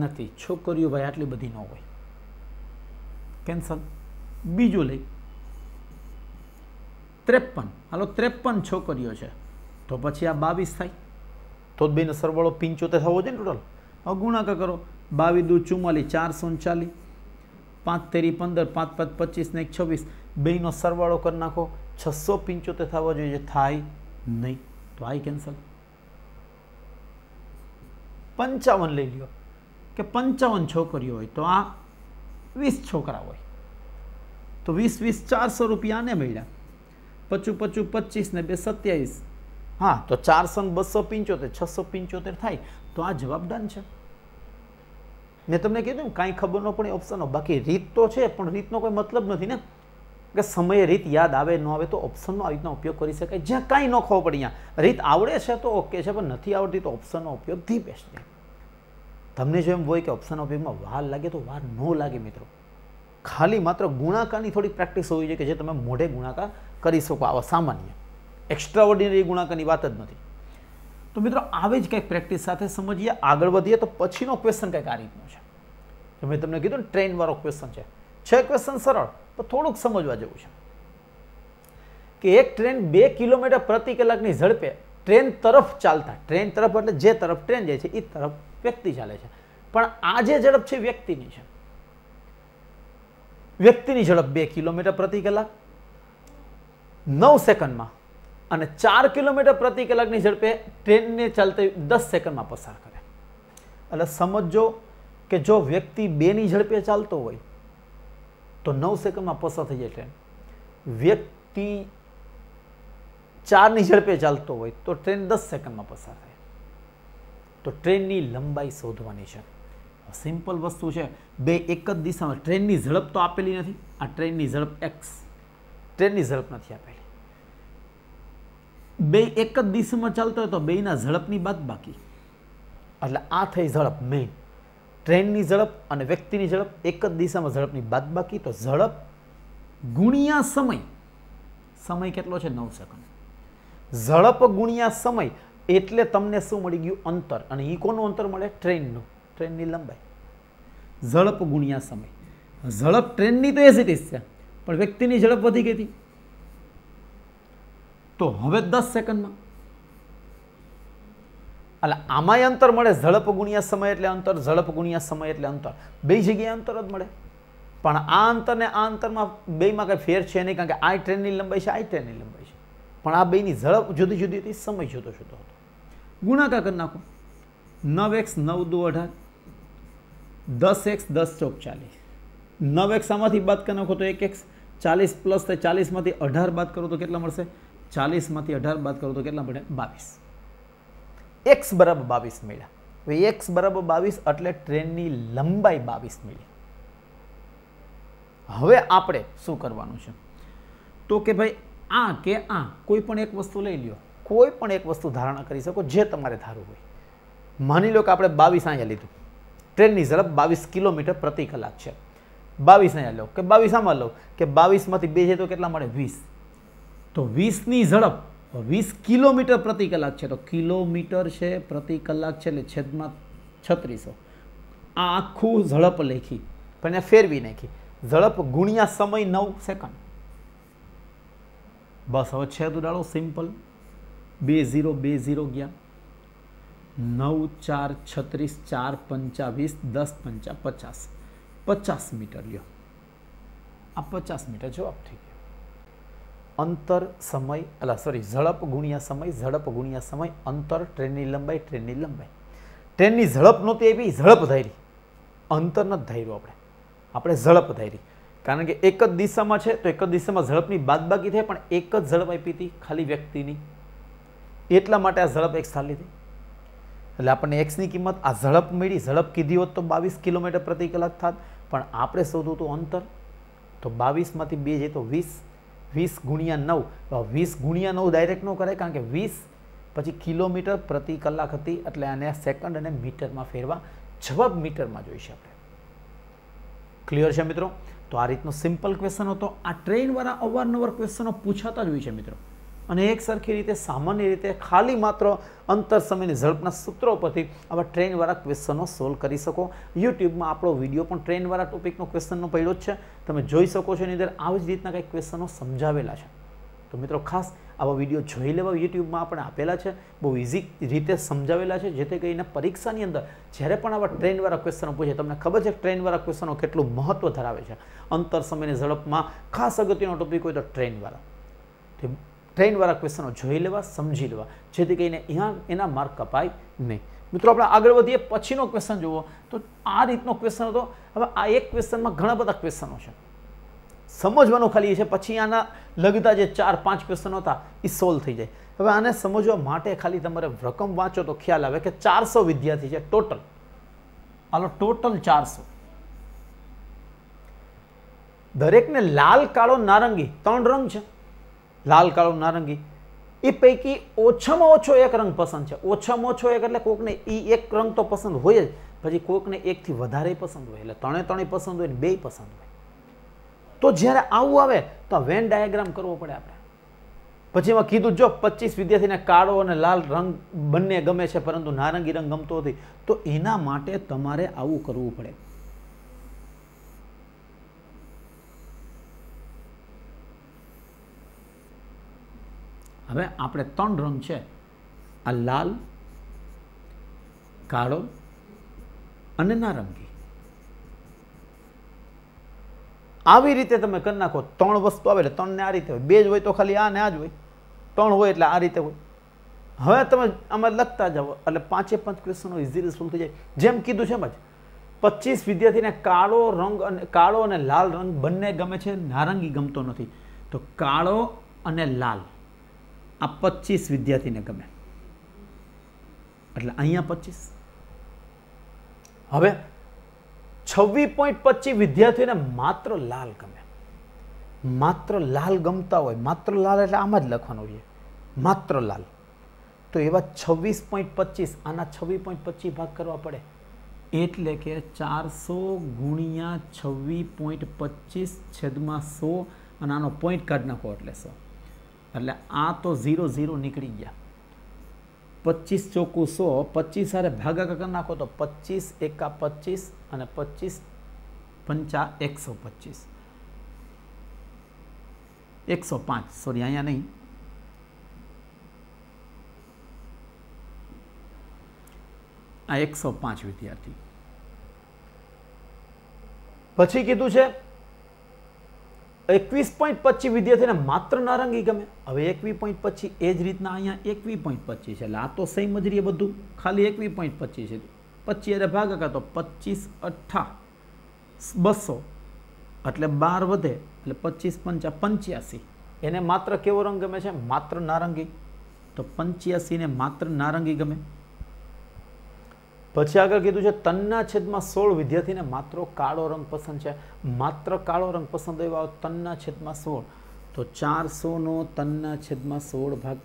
નથી છોકરીઓ ભાઈ આટલી બધી ન હોય કેન્સલ બીજું લઈ ત્રેપન હાલો ત્રેપન છોકરીઓ છે તો પછી આ બાવીસ થાય તો બેનો સરવાળો પિંચોતેર થવો જોઈએ ને ટોટલ હવે ગુણાકાર કરો બાવીસ દૂ ચુમ્માલીસ ચારસો ચાલીસ પાંચ તેરી પંદર પાંચ પાંચ પચીસ ને એક છવ્વીસ બેનો સરવાળો કરી નાખો છસો પંચોતેર થવો જોઈએ થાય નહીં તો આઈ કેન્સલ પંચાવન લઈ લ્યો કે પંચાવન છોકરીઓ હોય તો આ વીસ છોકરા હોય તો વીસ વીસ ચારસો રૂપિયાને મળ્યા પચું પચું પચીસ ને બે સત્યાવીસ હા તો ચારસો ને બસો પંચોતેર છસો પંચોતેર થાય તો આ જવાબ છે મેં તમને કીધું કાંઈ ખબર ન પડે ઓપ્શનો બાકી રીત તો છે પણ રીતનો કોઈ મતલબ નથી ને કે સમય રીત યાદ આવે ન આવે તો ઓપ્શનનો આવી રીતના ઉપયોગ કરી શકાય જ્યાં કાંઈ ન ખબર પડે અહીંયા રીત આવડે છે તો ઓકે છે પણ નથી આવડતી તો ઓપ્શનનો ઉપયોગ ધી બેસ્ટ છે તમને જો એમ હોય કે ઓપ્શન ઉપયોગમાં વાર લાગે તો વાર ન લાગે મિત્રો ખાલી માત્ર ગુણાકારની થોડી પ્રેક્ટિસ હોવી જોઈએ કે જે તમે મોઢે ગુણાકાર કરી શકો આવા સામાન્ય એક્સ્ટ્રા ઓર્ડિનરી ગુણાકારની વાત જ નથી તો મિત્રો આવી જ કંઈક પ્રેક્ટિસ સાથે સમજીએ આગળ વધીએ તો પછીનો ક્વેશ્ચન કંઈક આ રીતનો છે મેં તમને કીધું ને ટ્રેનવાળો ક્વેશ્ચન છે છ ક્વેશ્ચન સરળ તો થોડુંક સમજવા જેવું છે કે એક ટ્રેન બે કિલોમીટર પ્રતિ કલાકની ઝડપે ટ્રેન તરફ ચાલતા ટ્રેન તરફ એટલે જે તરફ ટ્રેન જાય છે એ તરફ વ્યક્તિ ચાલે છે પણ આ જે ઝડપ છે વ્યક્તિની છે વ્યક્તિની ઝડપ બે કિલોમીટર પ્રતિ કલાક નવ સેકન્ડમાં અને ચાર કિલોમીટર પ્રતિ કલાકની ઝડપે ટ્રેનને ચાલતી દસ સેકન્ડમાં પસાર કરે એટલે સમજો કે જો વ્યક્તિ બેની ઝડપે ચાલતો હોય तो नौ सेकंड में पसार थी जाए व्यक्ति चार झड़पे चालते हो तो ट्रेन दस सेकंड में पसार थे तो ट्रेन की लंबाई शोधवा सीम्पल वस्तु है बे एक दिशा में ट्रेन की झड़प तो आपेली नहीं आ ट्रेन की झड़प एक्स ट्रेन की झड़प नहीं आपेली बे एक दिशा में चलते हो तो बेना झड़पनी बात बाकी आ थी झड़प मेन ટ્રેનની ઝડપ અને વ્યક્તિની ઝડપ એક જ દિશામાં ઝડપની બાદ બાકી તો ઝડપ ગુણ્યા સમય સમય કેટલો છે નવ સેકન્ડ ઝડપ ગુણ્યા સમય એટલે તમને શું મળી ગયું અંતર અને એ કોનું અંતર મળે ટ્રેનનું ટ્રેનની લંબાઈ ઝડપ ગુણ્યા સમય ઝડપ ટ્રેનની તો એસી ત્રીસ છે પણ વ્યક્તિની ઝડપ વધી ગઈ હતી તો હવે દસ સેકન્ડમાં એટલે આમાંય અંતર મળે ઝડપ ગુણ્યા સમય એટલે અંતર ઝડપ ગુણ્યા સમય એટલે અંતર બે જગ્યાએ અંતર જ મળે પણ આ અંતરને આ અંતરમાં બેમાં કંઈ ફેર છે નહીં કારણ કે આ ટ્રેનની લંબાઈ છે આ ટ્રેનની લંબાઈ છે પણ આ બેની ઝડપ જુદી જુદી હતી સમય જુદો જુદો હતો ગુણાકાર કરી નાખો નવ એક્સ નવ દો અઢાર દસ એક્સ દસ ચોક ચાલીસ નવ એક્સ આમાંથી બાદ કરી નાખો તો એક એક્સ ચાલીસ પ્લસ થાય ચાલીસમાંથી અઢાર બાદ કરો તો કેટલા મળશે ચાલીસમાંથી અઢાર બાદ કરો તો કેટલા મળે બાવીસ એક્સ બરાબર બાવીસ મળ્યા એક્સ બરાબર બાવીસ એટલે ટ્રેનની લંબાઈ બાવીસ મળી હવે આપણે શું કરવાનું છે તો કે ભાઈ આ કે આ કોઈ પણ એક વસ્તુ લઈ લ્યો કોઈ પણ એક વસ્તુ ધારણા કરી શકો જે તમારે ધારવું હોય માની લો કે આપણે બાવીસ અહીંયા લીધું ટ્રેનની ઝડપ બાવીસ કિલોમીટર પ્રતિ કલાક છે બાવીસ અહીંયા લો કે બાવીસ આમાં લો કે બાવીસમાંથી બે જાય તો કેટલા મળે વીસ તો વીસની ઝડપ વીસ કિલોમીટર પ્રતિ કલાક છે તો કિલોમીટર છે પ્રતિ કલાક છે એટલે છેદમાં છત્રીસો આ આખું ઝડપ લેખી પણ એને ફેરવી નાખી ઝડપ ગુણ્યા સમય નવ સેકન્ડ બસ હવે છેદ ઉડાડો સિમ્પલ બે ઝીરો બે ઝીરો ગયા નવ ચાર છત્રીસ ચાર પંચા વીસ દસ પંચા પચાસ પચાસ મીટર લ્યો આ પચાસ મીટર જવાબ થઈ અંતર સમય અલા સોરી ઝડપ ગુણ્યા સમય ઝડપ ગુણ્યા સમય અંતર ટ્રેનની લંબાઈ ટ્રેનની લંબાઈ ટ્રેનની ઝડપ નહોતી આવી ઝડપ ધારી અંતરને જ ધાર્યું આપણે આપણે ઝડપ ધારી કારણ કે એક જ દિશામાં છે તો એક જ દિશામાં ઝડપની બાદબાકી થાય પણ એક જ ઝડપ આપી હતી ખાલી વ્યક્તિની એટલા માટે આ ઝડપ એક થાલી હતી એટલે આપણને એક્સની કિંમત આ ઝડપ મળી ઝડપ કીધી હોત તો બાવીસ કિલોમીટર પ્રતિ કલાક થાત પણ આપણે શોધું હતું અંતર તો બાવીસમાંથી બે જાય તો વીસ વીસ ગુણ્યા નવ વીસ ગુણ્યા નવ ડાયરેક્ટ ન કરાય કારણ કે વીસ પછી કિલોમીટર પ્રતિ કલાક હતી એટલે આને સેકન્ડ અને મીટરમાં ફેરવા જવાબ મીટરમાં જોઈશે આપણે ક્લિયર છે મિત્રો તો આ રીતનો સિમ્પલ ક્વેશ્ચન હતો આ ટ્રેનવાળા અવારનવાર ક્વેશ્ચનો પૂછાતા જ હોય છે મિત્રો અને એક સરખી રીતે સામાન્ય રીતે ખાલી માત્ર અંતર સમયની ઝડપના સૂત્રો પરથી આવા ટ્રેનવાળા ક્વેશ્ચનો સોલ્વ કરી શકો યુટ્યુબમાં આપણો વિડીયો પણ ટ્રેનવાળા ટોપિકનો ક્વેશ્ચનનો પહેલો જ છે તમે જોઈ શકો છો એની અંદર આવી જ રીતના કંઈક ક્વેશ્ચનો સમજાવેલા છે તો મિત્રો ખાસ આવા વિડીયો જોઈ લેવા યુટ્યુબમાં આપણે આપેલા છે બહુ ઇઝી રીતે સમજાવેલા છે જેથી કરીને પરીક્ષાની અંદર જ્યારે પણ આવા ટ્રેનવાળા ક્વેશ્ચનો પૂછે તમને ખબર છે ટ્રેનવાળા ક્વેશ્ચનો કેટલું મહત્વ ધરાવે છે અંતર સમયની ઝડપમાં ખાસ અગત્યનો ટોપિક હોય તો ટ્રેનવાળા ટ્રેનવાળા ક્વેશ્ચનો જોઈ લેવા સમજી લેવા જેથી કરીને અહીંયા એના માર્ક કપાય નહીં મિત્રો આપણે આગળ વધીએ પછીનો ક્વેશ્ચન જુઓ તો આ રીતનો ક્વેશ્ચન હતો હવે આ એક ક્વેશ્ચનમાં ઘણા બધા ક્વેશ્ચનો છે સમજવાનો ખાલી છે પછી આના લગતા જે ચાર પાંચ ક્વેશ્ચનો હતા એ સોલ્વ થઈ જાય હવે આને સમજવા માટે ખાલી તમારે રકમ વાંચો તો ખ્યાલ આવે કે ચારસો વિદ્યાર્થી છે ટોટલ આનો ટોટલ ચારસો દરેકને લાલ કાળો નારંગી ત્રણ રંગ છે લાલ કાળો નારંગી એ પૈકી ઓછામાં ઓછો એક રંગ પસંદ છે ઓછામાં ઓછો એક એટલે કોકને એ એક રંગ તો પસંદ હોય જ પછી કોકને એકથી વધારે પસંદ હોય એટલે ત્રણે ત્રણે પસંદ હોય ને બે પસંદ હોય તો જ્યારે આવું આવે તો વેન ડાયાગ્રામ કરવો પડે આપણે પછી એમાં કીધું જો પચીસ વિદ્યાર્થીને કાળો અને લાલ રંગ બંને ગમે છે પરંતુ નારંગી રંગ ગમતો નથી તો એના માટે તમારે આવું કરવું પડે હવે આપણે ત્રણ રંગ છે આ લાલ કાળો અને નારંગી આવી રીતે તમે કરી નાખો ત્રણ વસ્તુ આવે એટલે ત્રણને આ રીતે હોય બે જ હોય તો ખાલી આ ને આ જ હોય ત્રણ હોય એટલે આ રીતે હોય હવે તમે આમાં લખતા જાઓ એટલે પાંચે પાંચ ક્વેશ્ચનો ઇઝીલી સોલ્વ થઈ જાય જેમ કીધું છે એમ જ પચીસ વિદ્યાર્થીને કાળો રંગ અને કાળો અને લાલ રંગ બંને ગમે છે નારંગી ગમતો નથી તો કાળો અને લાલ આ પચીસ વિદ્યાર્થીને ગમે એટલે અહીંયા પચીસ હવે છવ્વીસ પોઈન્ટ પચીસ વિદ્યાર્થીઓને માત્ર લાલ ગમે માત્ર લાલ ગમતા હોય માત્ર લાલ એટલે આમાં જ લખવાનું છે માત્ર લાલ તો એવા છવ્વીસ પોઈન્ટ પચીસ આના છવ્વીસ પોઈન્ટ પચીસ ભાગ કરવા પડે એટલે કે ચારસો ગુણ્યા છવ્વીસ પોઈન્ટ પચીસ છેદમાં સો અને આનો પોઈન્ટ કાઢ નાખો એટલે સો એટલે આ તો ઝીરો ઝીરો નીકળી ગયા પચીસ ચોખ્ખું સો પચીસ અરે ભાગાકાર નાખો તો પચીસ એકા પચીસ અને પચીસ પંચા એકસો પચીસ એકસો પાંચ સોરી અહીંયા નહીં આ એકસો પાંચ વિદ્યાર્થી પછી કીધું છે એકવીસ પોઈન્ટ પચીસ વિદ્યાર્થીને માત્ર નારંગી ગમે હવે એકવી પોઈન્ટ પચીસ એ જ રીતના અહીંયા એકવી પોઈન્ટ પચીસ એટલે આ તો સેમ જ રહીએ બધું ખાલી એકવી પોઈન્ટ પચીસ પચીસ અરે કા તો પચીસ અઠ્ઠા બસો એટલે બાર વધે એટલે પચીસ પંચા પંચ્યાસી એને માત્ર કેવો રંગ ગમે છે માત્ર નારંગી તો પંચ્યાસીને માત્ર નારંગી ગમે પછી આગળ કીધું છે તનના છેદમાં સોળ વિદ્યાર્થીને માત્ર કાળો રંગ પસંદ છે માત્ર કાળો રંગ પસંદ આવ્યો તનના છેદમાં સોળ તો ચારસો નો તનના છેદમાં સોળ ભાગ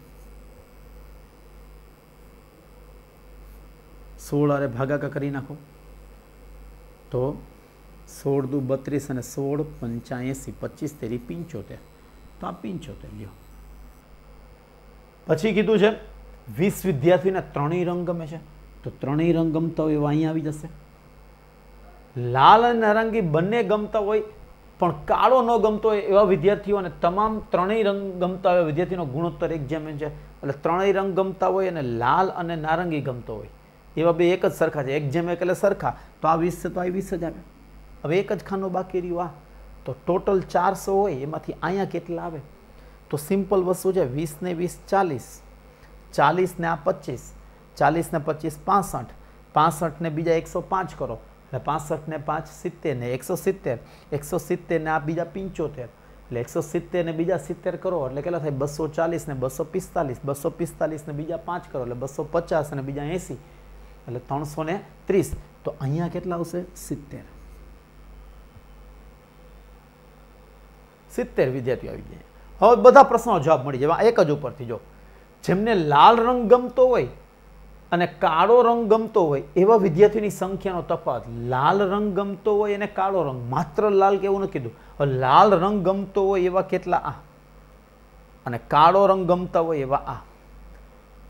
સોળ અરે ભાગાકા કરી નાખો તો સોળ દુ બત્રીસ અને સોળ પંચાએંસી પચીસ તેરી પંચોતેર તો આ પંચોતેર લ્યો પછી કીધું છે વીસ વિદ્યાર્થીને ત્રણેય રંગ ગમે છે તો ત્રણેય રંગ ગમતા હોય એવા અહીં આવી જશે લાલ અને નારંગી બંને ગમતા હોય પણ કાળો ન ગમતો હોય એવા વિદ્યાર્થીઓને તમામ ત્રણેય રંગ ગમતા હોય વિદ્યાર્થીનો ગુણોત્તર એક્ઝામ છે એટલે ત્રણેય રંગ ગમતા હોય અને લાલ અને નારંગી ગમતો હોય એવા બે એક જ સરખા છે એક્ઝામ એટલે સરખા તો આ વીસ છે તો આ વીસ જ આવે હવે એક જ ખાનો બાકી રહ્યું આ તો ટોટલ ચારસો હોય એમાંથી અહીંયા કેટલા આવે તો સિમ્પલ વસ્તુ છે વીસને વીસ ચાલીસ ચાલીસ ને આ પચીસ ચાલીસને પચીસ પાસઠ પાસઠને બીજા એકસો પાંચ કરો એટલે પાસઠને પાંચ સિત્તેર ને એકસો સિત્તેર એકસો સિત્તેરને આ બીજા પંચોતેર એટલે એકસો સિત્તેરને બીજા સિત્તેર કરો એટલે કેટલા થાય બસો ચાલીસને બસો પિસ્તાલીસ બસો પિસ્તાલીસને બીજા પાંચ કરો એટલે બસો પચાસ અને બીજા એંસી એટલે ત્રણસો ને ત્રીસ તો અહીંયા કેટલા આવશે સિત્તેર સિત્તેર વિદ્યાર્થીઓ આવી જાય હવે બધા પ્રશ્નો જવાબ મળી જાય એક જ ઉપરથી જો જેમને લાલ રંગ ગમતો હોય અને કાળો રંગ ગમતો હોય એવા વિદ્યાર્થીઓની સંખ્યાનો તફાવત લાલ રંગ ગમતો હોય અને કાળો રંગ માત્ર લાલ કેવું નથી કીધું લાલ રંગ ગમતો હોય એવા કેટલા આ અને કાળો રંગ ગમતા હોય એવા આ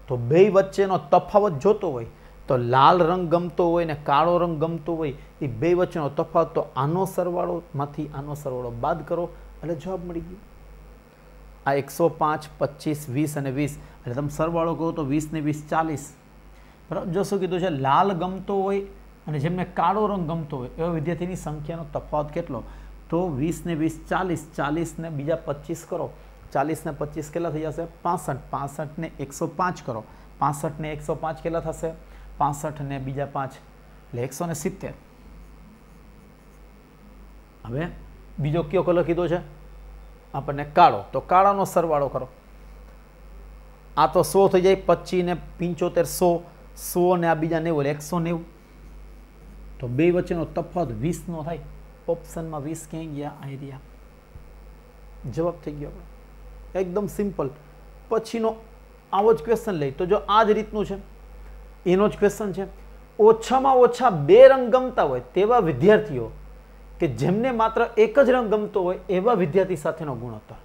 તો બે વચ્ચેનો તફાવત જોતો હોય તો લાલ રંગ ગમતો હોય ને કાળો રંગ ગમતો હોય એ બે વચ્ચેનો તફાવત તો આનો સરવાળોમાંથી આનો સરવાળો બાદ કરો એટલે જવાબ મળી ગયો આ એકસો પાંચ પચીસ વીસ અને વીસ એટલે તમે સરવાળો કરો તો વીસ ને વીસ ચાલીસ બરાબર જો શું કીધું છે લાલ ગમતો હોય અને જેમને કાળો રંગ ગમતો હોય એવા વિદ્યાર્થીની સંખ્યાનો તફાવત કેટલો તો વીસને વીસ ચાલીસ ચાલીસને બીજા પચીસ કરો ચાલીસને પચીસ કેટલા થઈ જશે પાસઠ પાસઠને એકસો પાંચ કરો પાસઠને એકસો પાંચ કેટલા થશે પાસઠને બીજા પાંચ એટલે એકસો ને સિત્તેર હવે બીજો કયો કલર કીધો છે આપણને કાળો તો કાળાનો સરવાળો કરો આ તો સો થઈ જાય પચીને પંચોતેર સો સો અને આ બીજા નેવું એકસો નેવું તો બે વચ્ચેનો તફાવત વીસનો થાય ઓપ્શનમાં વીસ ક્યાં ગયા અહીં રહ્યા જવાબ થઈ ગયો એકદમ સિમ્પલ પછીનો આવો જ ક્વેશ્ચન લઈ તો જો આ જ રીતનું છે એનો જ ક્વેશ્ચન છે ઓછામાં ઓછા બે રંગ ગમતા હોય તેવા વિદ્યાર્થીઓ કે જેમને માત્ર એક જ રંગ ગમતો હોય એવા વિદ્યાર્થી સાથેનો ગુણોત્તર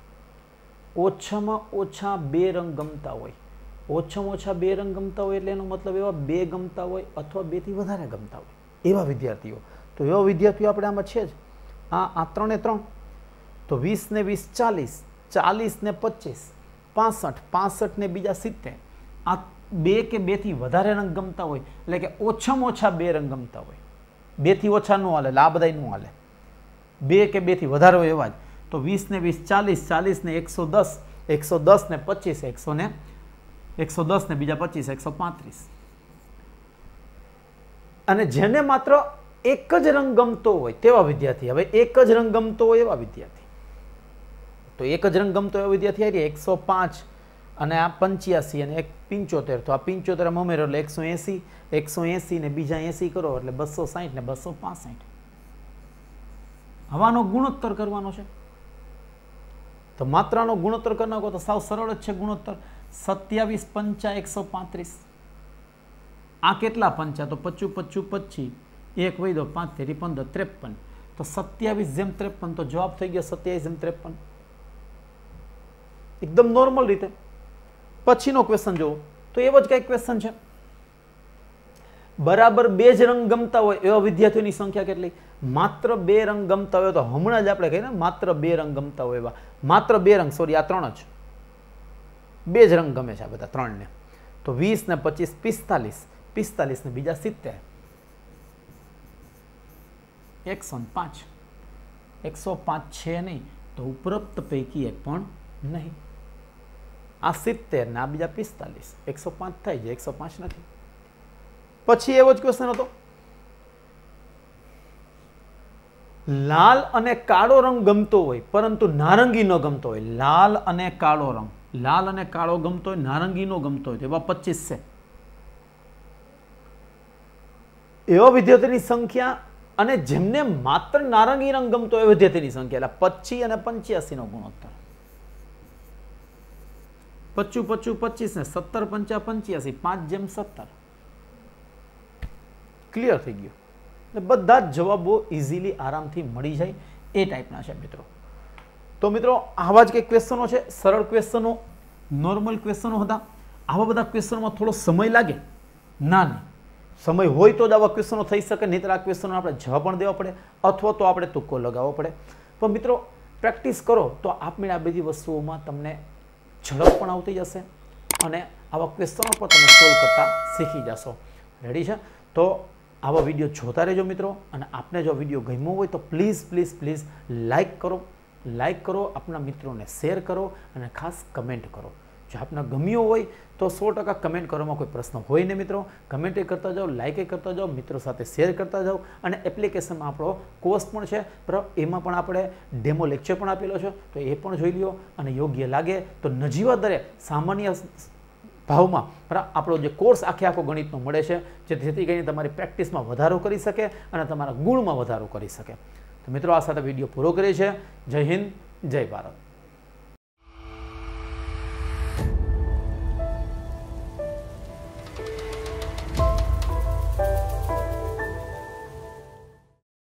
ઓછામાં ઓછા બે રંગ ગમતા હોય ઓછામાં ઓછા બે રંગ ગમતા હોય એટલે એનો મતલબ એવા બે ગમતા હોય અથવા બેથી વધારે ગમતા હોય એવા વિદ્યાર્થીઓ તો એવા વિદ્યાર્થીઓ આપણે આમાં છે જ આ આ ત્રણે ત્રણ તો વીસ ને વીસ ચાલીસ ચાલીસ ને પચીસ પાસઠ પાસઠ ને બીજા સિત્તેર આ બે કે બેથી વધારે રંગ ગમતા હોય એટલે કે ઓછામાં ઓછા બે રંગ ગમતા હોય બેથી ઓછા ન હાલે એટલે આ બધા ન હાલે બે કે બેથી વધારે હોય એવા જ તો વીસ ને વીસ ચાલીસ ચાલીસ ને એકસો દસ એકસો દસ ને પચીસ એકસો ને એકસો દસ ને બીજા પચીસ એકસો પાંત્રીસ અને જેને માત્ર એક જ રંગ ગમતો હોય તેવા વિદ્યાર્થી હવે એક જ રંગ ગમતો હોય એવા વિદ્યાર્થી તો એક જ રંગ ગમતો એવા વિદ્યાર્થી આવી એકસો પાંચ અને આ પંચ્યાસી અને એક પંચોતેર તો આ પિંચોતેર ઉમેરો એટલે એકસો એંસી એકસો એંસી ને બીજા એંસી કરો એટલે બસો સાહીઠ ને બસો પાસઠ હવાનો ગુણોત્તર કરવાનો છે તો માત્રાનો ગુણોત્તર કરી નાખો તો સાવ સરળ જ છે ગુણોત્તર સત્યાવીસ પંચા એકસો પાંત્રીસ આ કેટલા પંચા તો પચું પચું પચી એક વહી દો પાંચ તેરી પંદર ત્રેપન તો સત્યાવીસ જેમ ત્રેપન તો જવાબ થઈ ગયો સત્યાવીસ જેમ ત્રેપન એકદમ નોર્મલ રીતે પછીનો ક્વેશ્ચન જુઓ તો એવો જ કંઈક ક્વેશ્ચન છે બરાબર બે જ રંગ ગમતા હોય એવા વિદ્યાર્થીઓની સંખ્યા કેટલી માત્ર બે રંગ ગમતા હોય તો હમણાં જ આપણે કહીએ ને માત્ર બે રંગ ગમતા હોય એવા માત્ર બે રંગ સોરી આ ત્રણ જ બે જ રંગ ગમે છે આ બધા ત્રણને તો વીસ ને પચીસ પિસ્તાલીસ પિસ્તાલીસ ને બીજા સિત્તેર એકસો પાંચ એકસો પાંચ છે નહીં તો ઉપરોક્ત પૈકી એક પણ નહીં આ સિત્તેર ને આ બીજા પિસ્તાલીસ એકસો પાંચ થાય છે એકસો પાંચ નથી પછી એવો જ ક્વેશ્ચન હતો લાલ અને કાળો રંગ ગમતો હોય પરંતુ નારંગી ન ગમતો હોય લાલ અને કાળો રંગ લાલ અને કાળો ગમતો હોય નારંગીનો ગમતો હોય એવા પચીસ છે એવા વિદ્યાર્થીની સંખ્યા અને જેમને માત્ર નારંગી રંગ ગમતો એ વિદ્યાર્થીની સંખ્યા એટલે પચી અને પંચ્યાસી નો ગુણોત્તર પચું પચું પચીસ ને સત્તર પંચા પંચ્યાસી પાંચ જેમ સત્તર ક્લિયર થઈ ગયું એટલે બધા જ જવાબો ઇઝીલી આરામથી મળી જાય એ ટાઈપના છે મિત્રો તો મિત્રો આવા જ કંઈક ક્વેશ્ચનો છે સરળ ક્વેશ્ચનો નોર્મલ ક્વેશ્ચનો હતા આવા બધા ક્વેશ્ચનમાં થોડો સમય લાગે ના ના સમય હોય તો જ આવા ક્વેશ્ચનો થઈ શકે નહીં તો આ ક્વેશ્ચનો આપણે જવાબ પણ દેવા પડે અથવા તો આપણે તુક્કો લગાવવો પડે પણ મિત્રો પ્રેક્ટિસ કરો તો આપમેળે આ બધી વસ્તુઓમાં તમને ઝડપ પણ આવતી જશે અને આવા ક્વેશ્ચનો પણ તમે સોલ્વ કરતાં શીખી જશો રેડી છે તો આવા વિડીયો જોતા રહેજો મિત્રો અને આપને જો વિડીયો ગમ્યો હોય તો પ્લીઝ પ્લીઝ પ્લીઝ લાઇક કરો લાઇક કરો આપણા મિત્રોને શેર કરો અને ખાસ કમેન્ટ કરો જો આપને ગમ્યો હોય તો સો ટકા કમેન્ટ કરવામાં કોઈ પ્રશ્ન હોય ને મિત્રો કમેન્ટે કરતા જાઓ લાઇકે કરતા જાઓ મિત્રો સાથે શેર કરતા જાઓ અને એપ્લિકેશનમાં આપણો કોર્સ પણ છે એમાં પણ આપણે ડેમો લેક્ચર પણ આપેલો છે તો એ પણ જોઈ લો અને યોગ્ય લાગે તો નજીવા દરે સામાન્ય ભાવમાં પણ આપણો જે કોર્સ આખે આખો ગણિતનો મળે છે જેથી કરીને તમારી પ્રેક્ટિસમાં વધારો કરી શકે અને તમારા ગુણમાં વધારો કરી શકે તો મિત્રો આ સાથે વિડીયો પૂરો કરીએ છીએ જય હિન્દ જય ભારત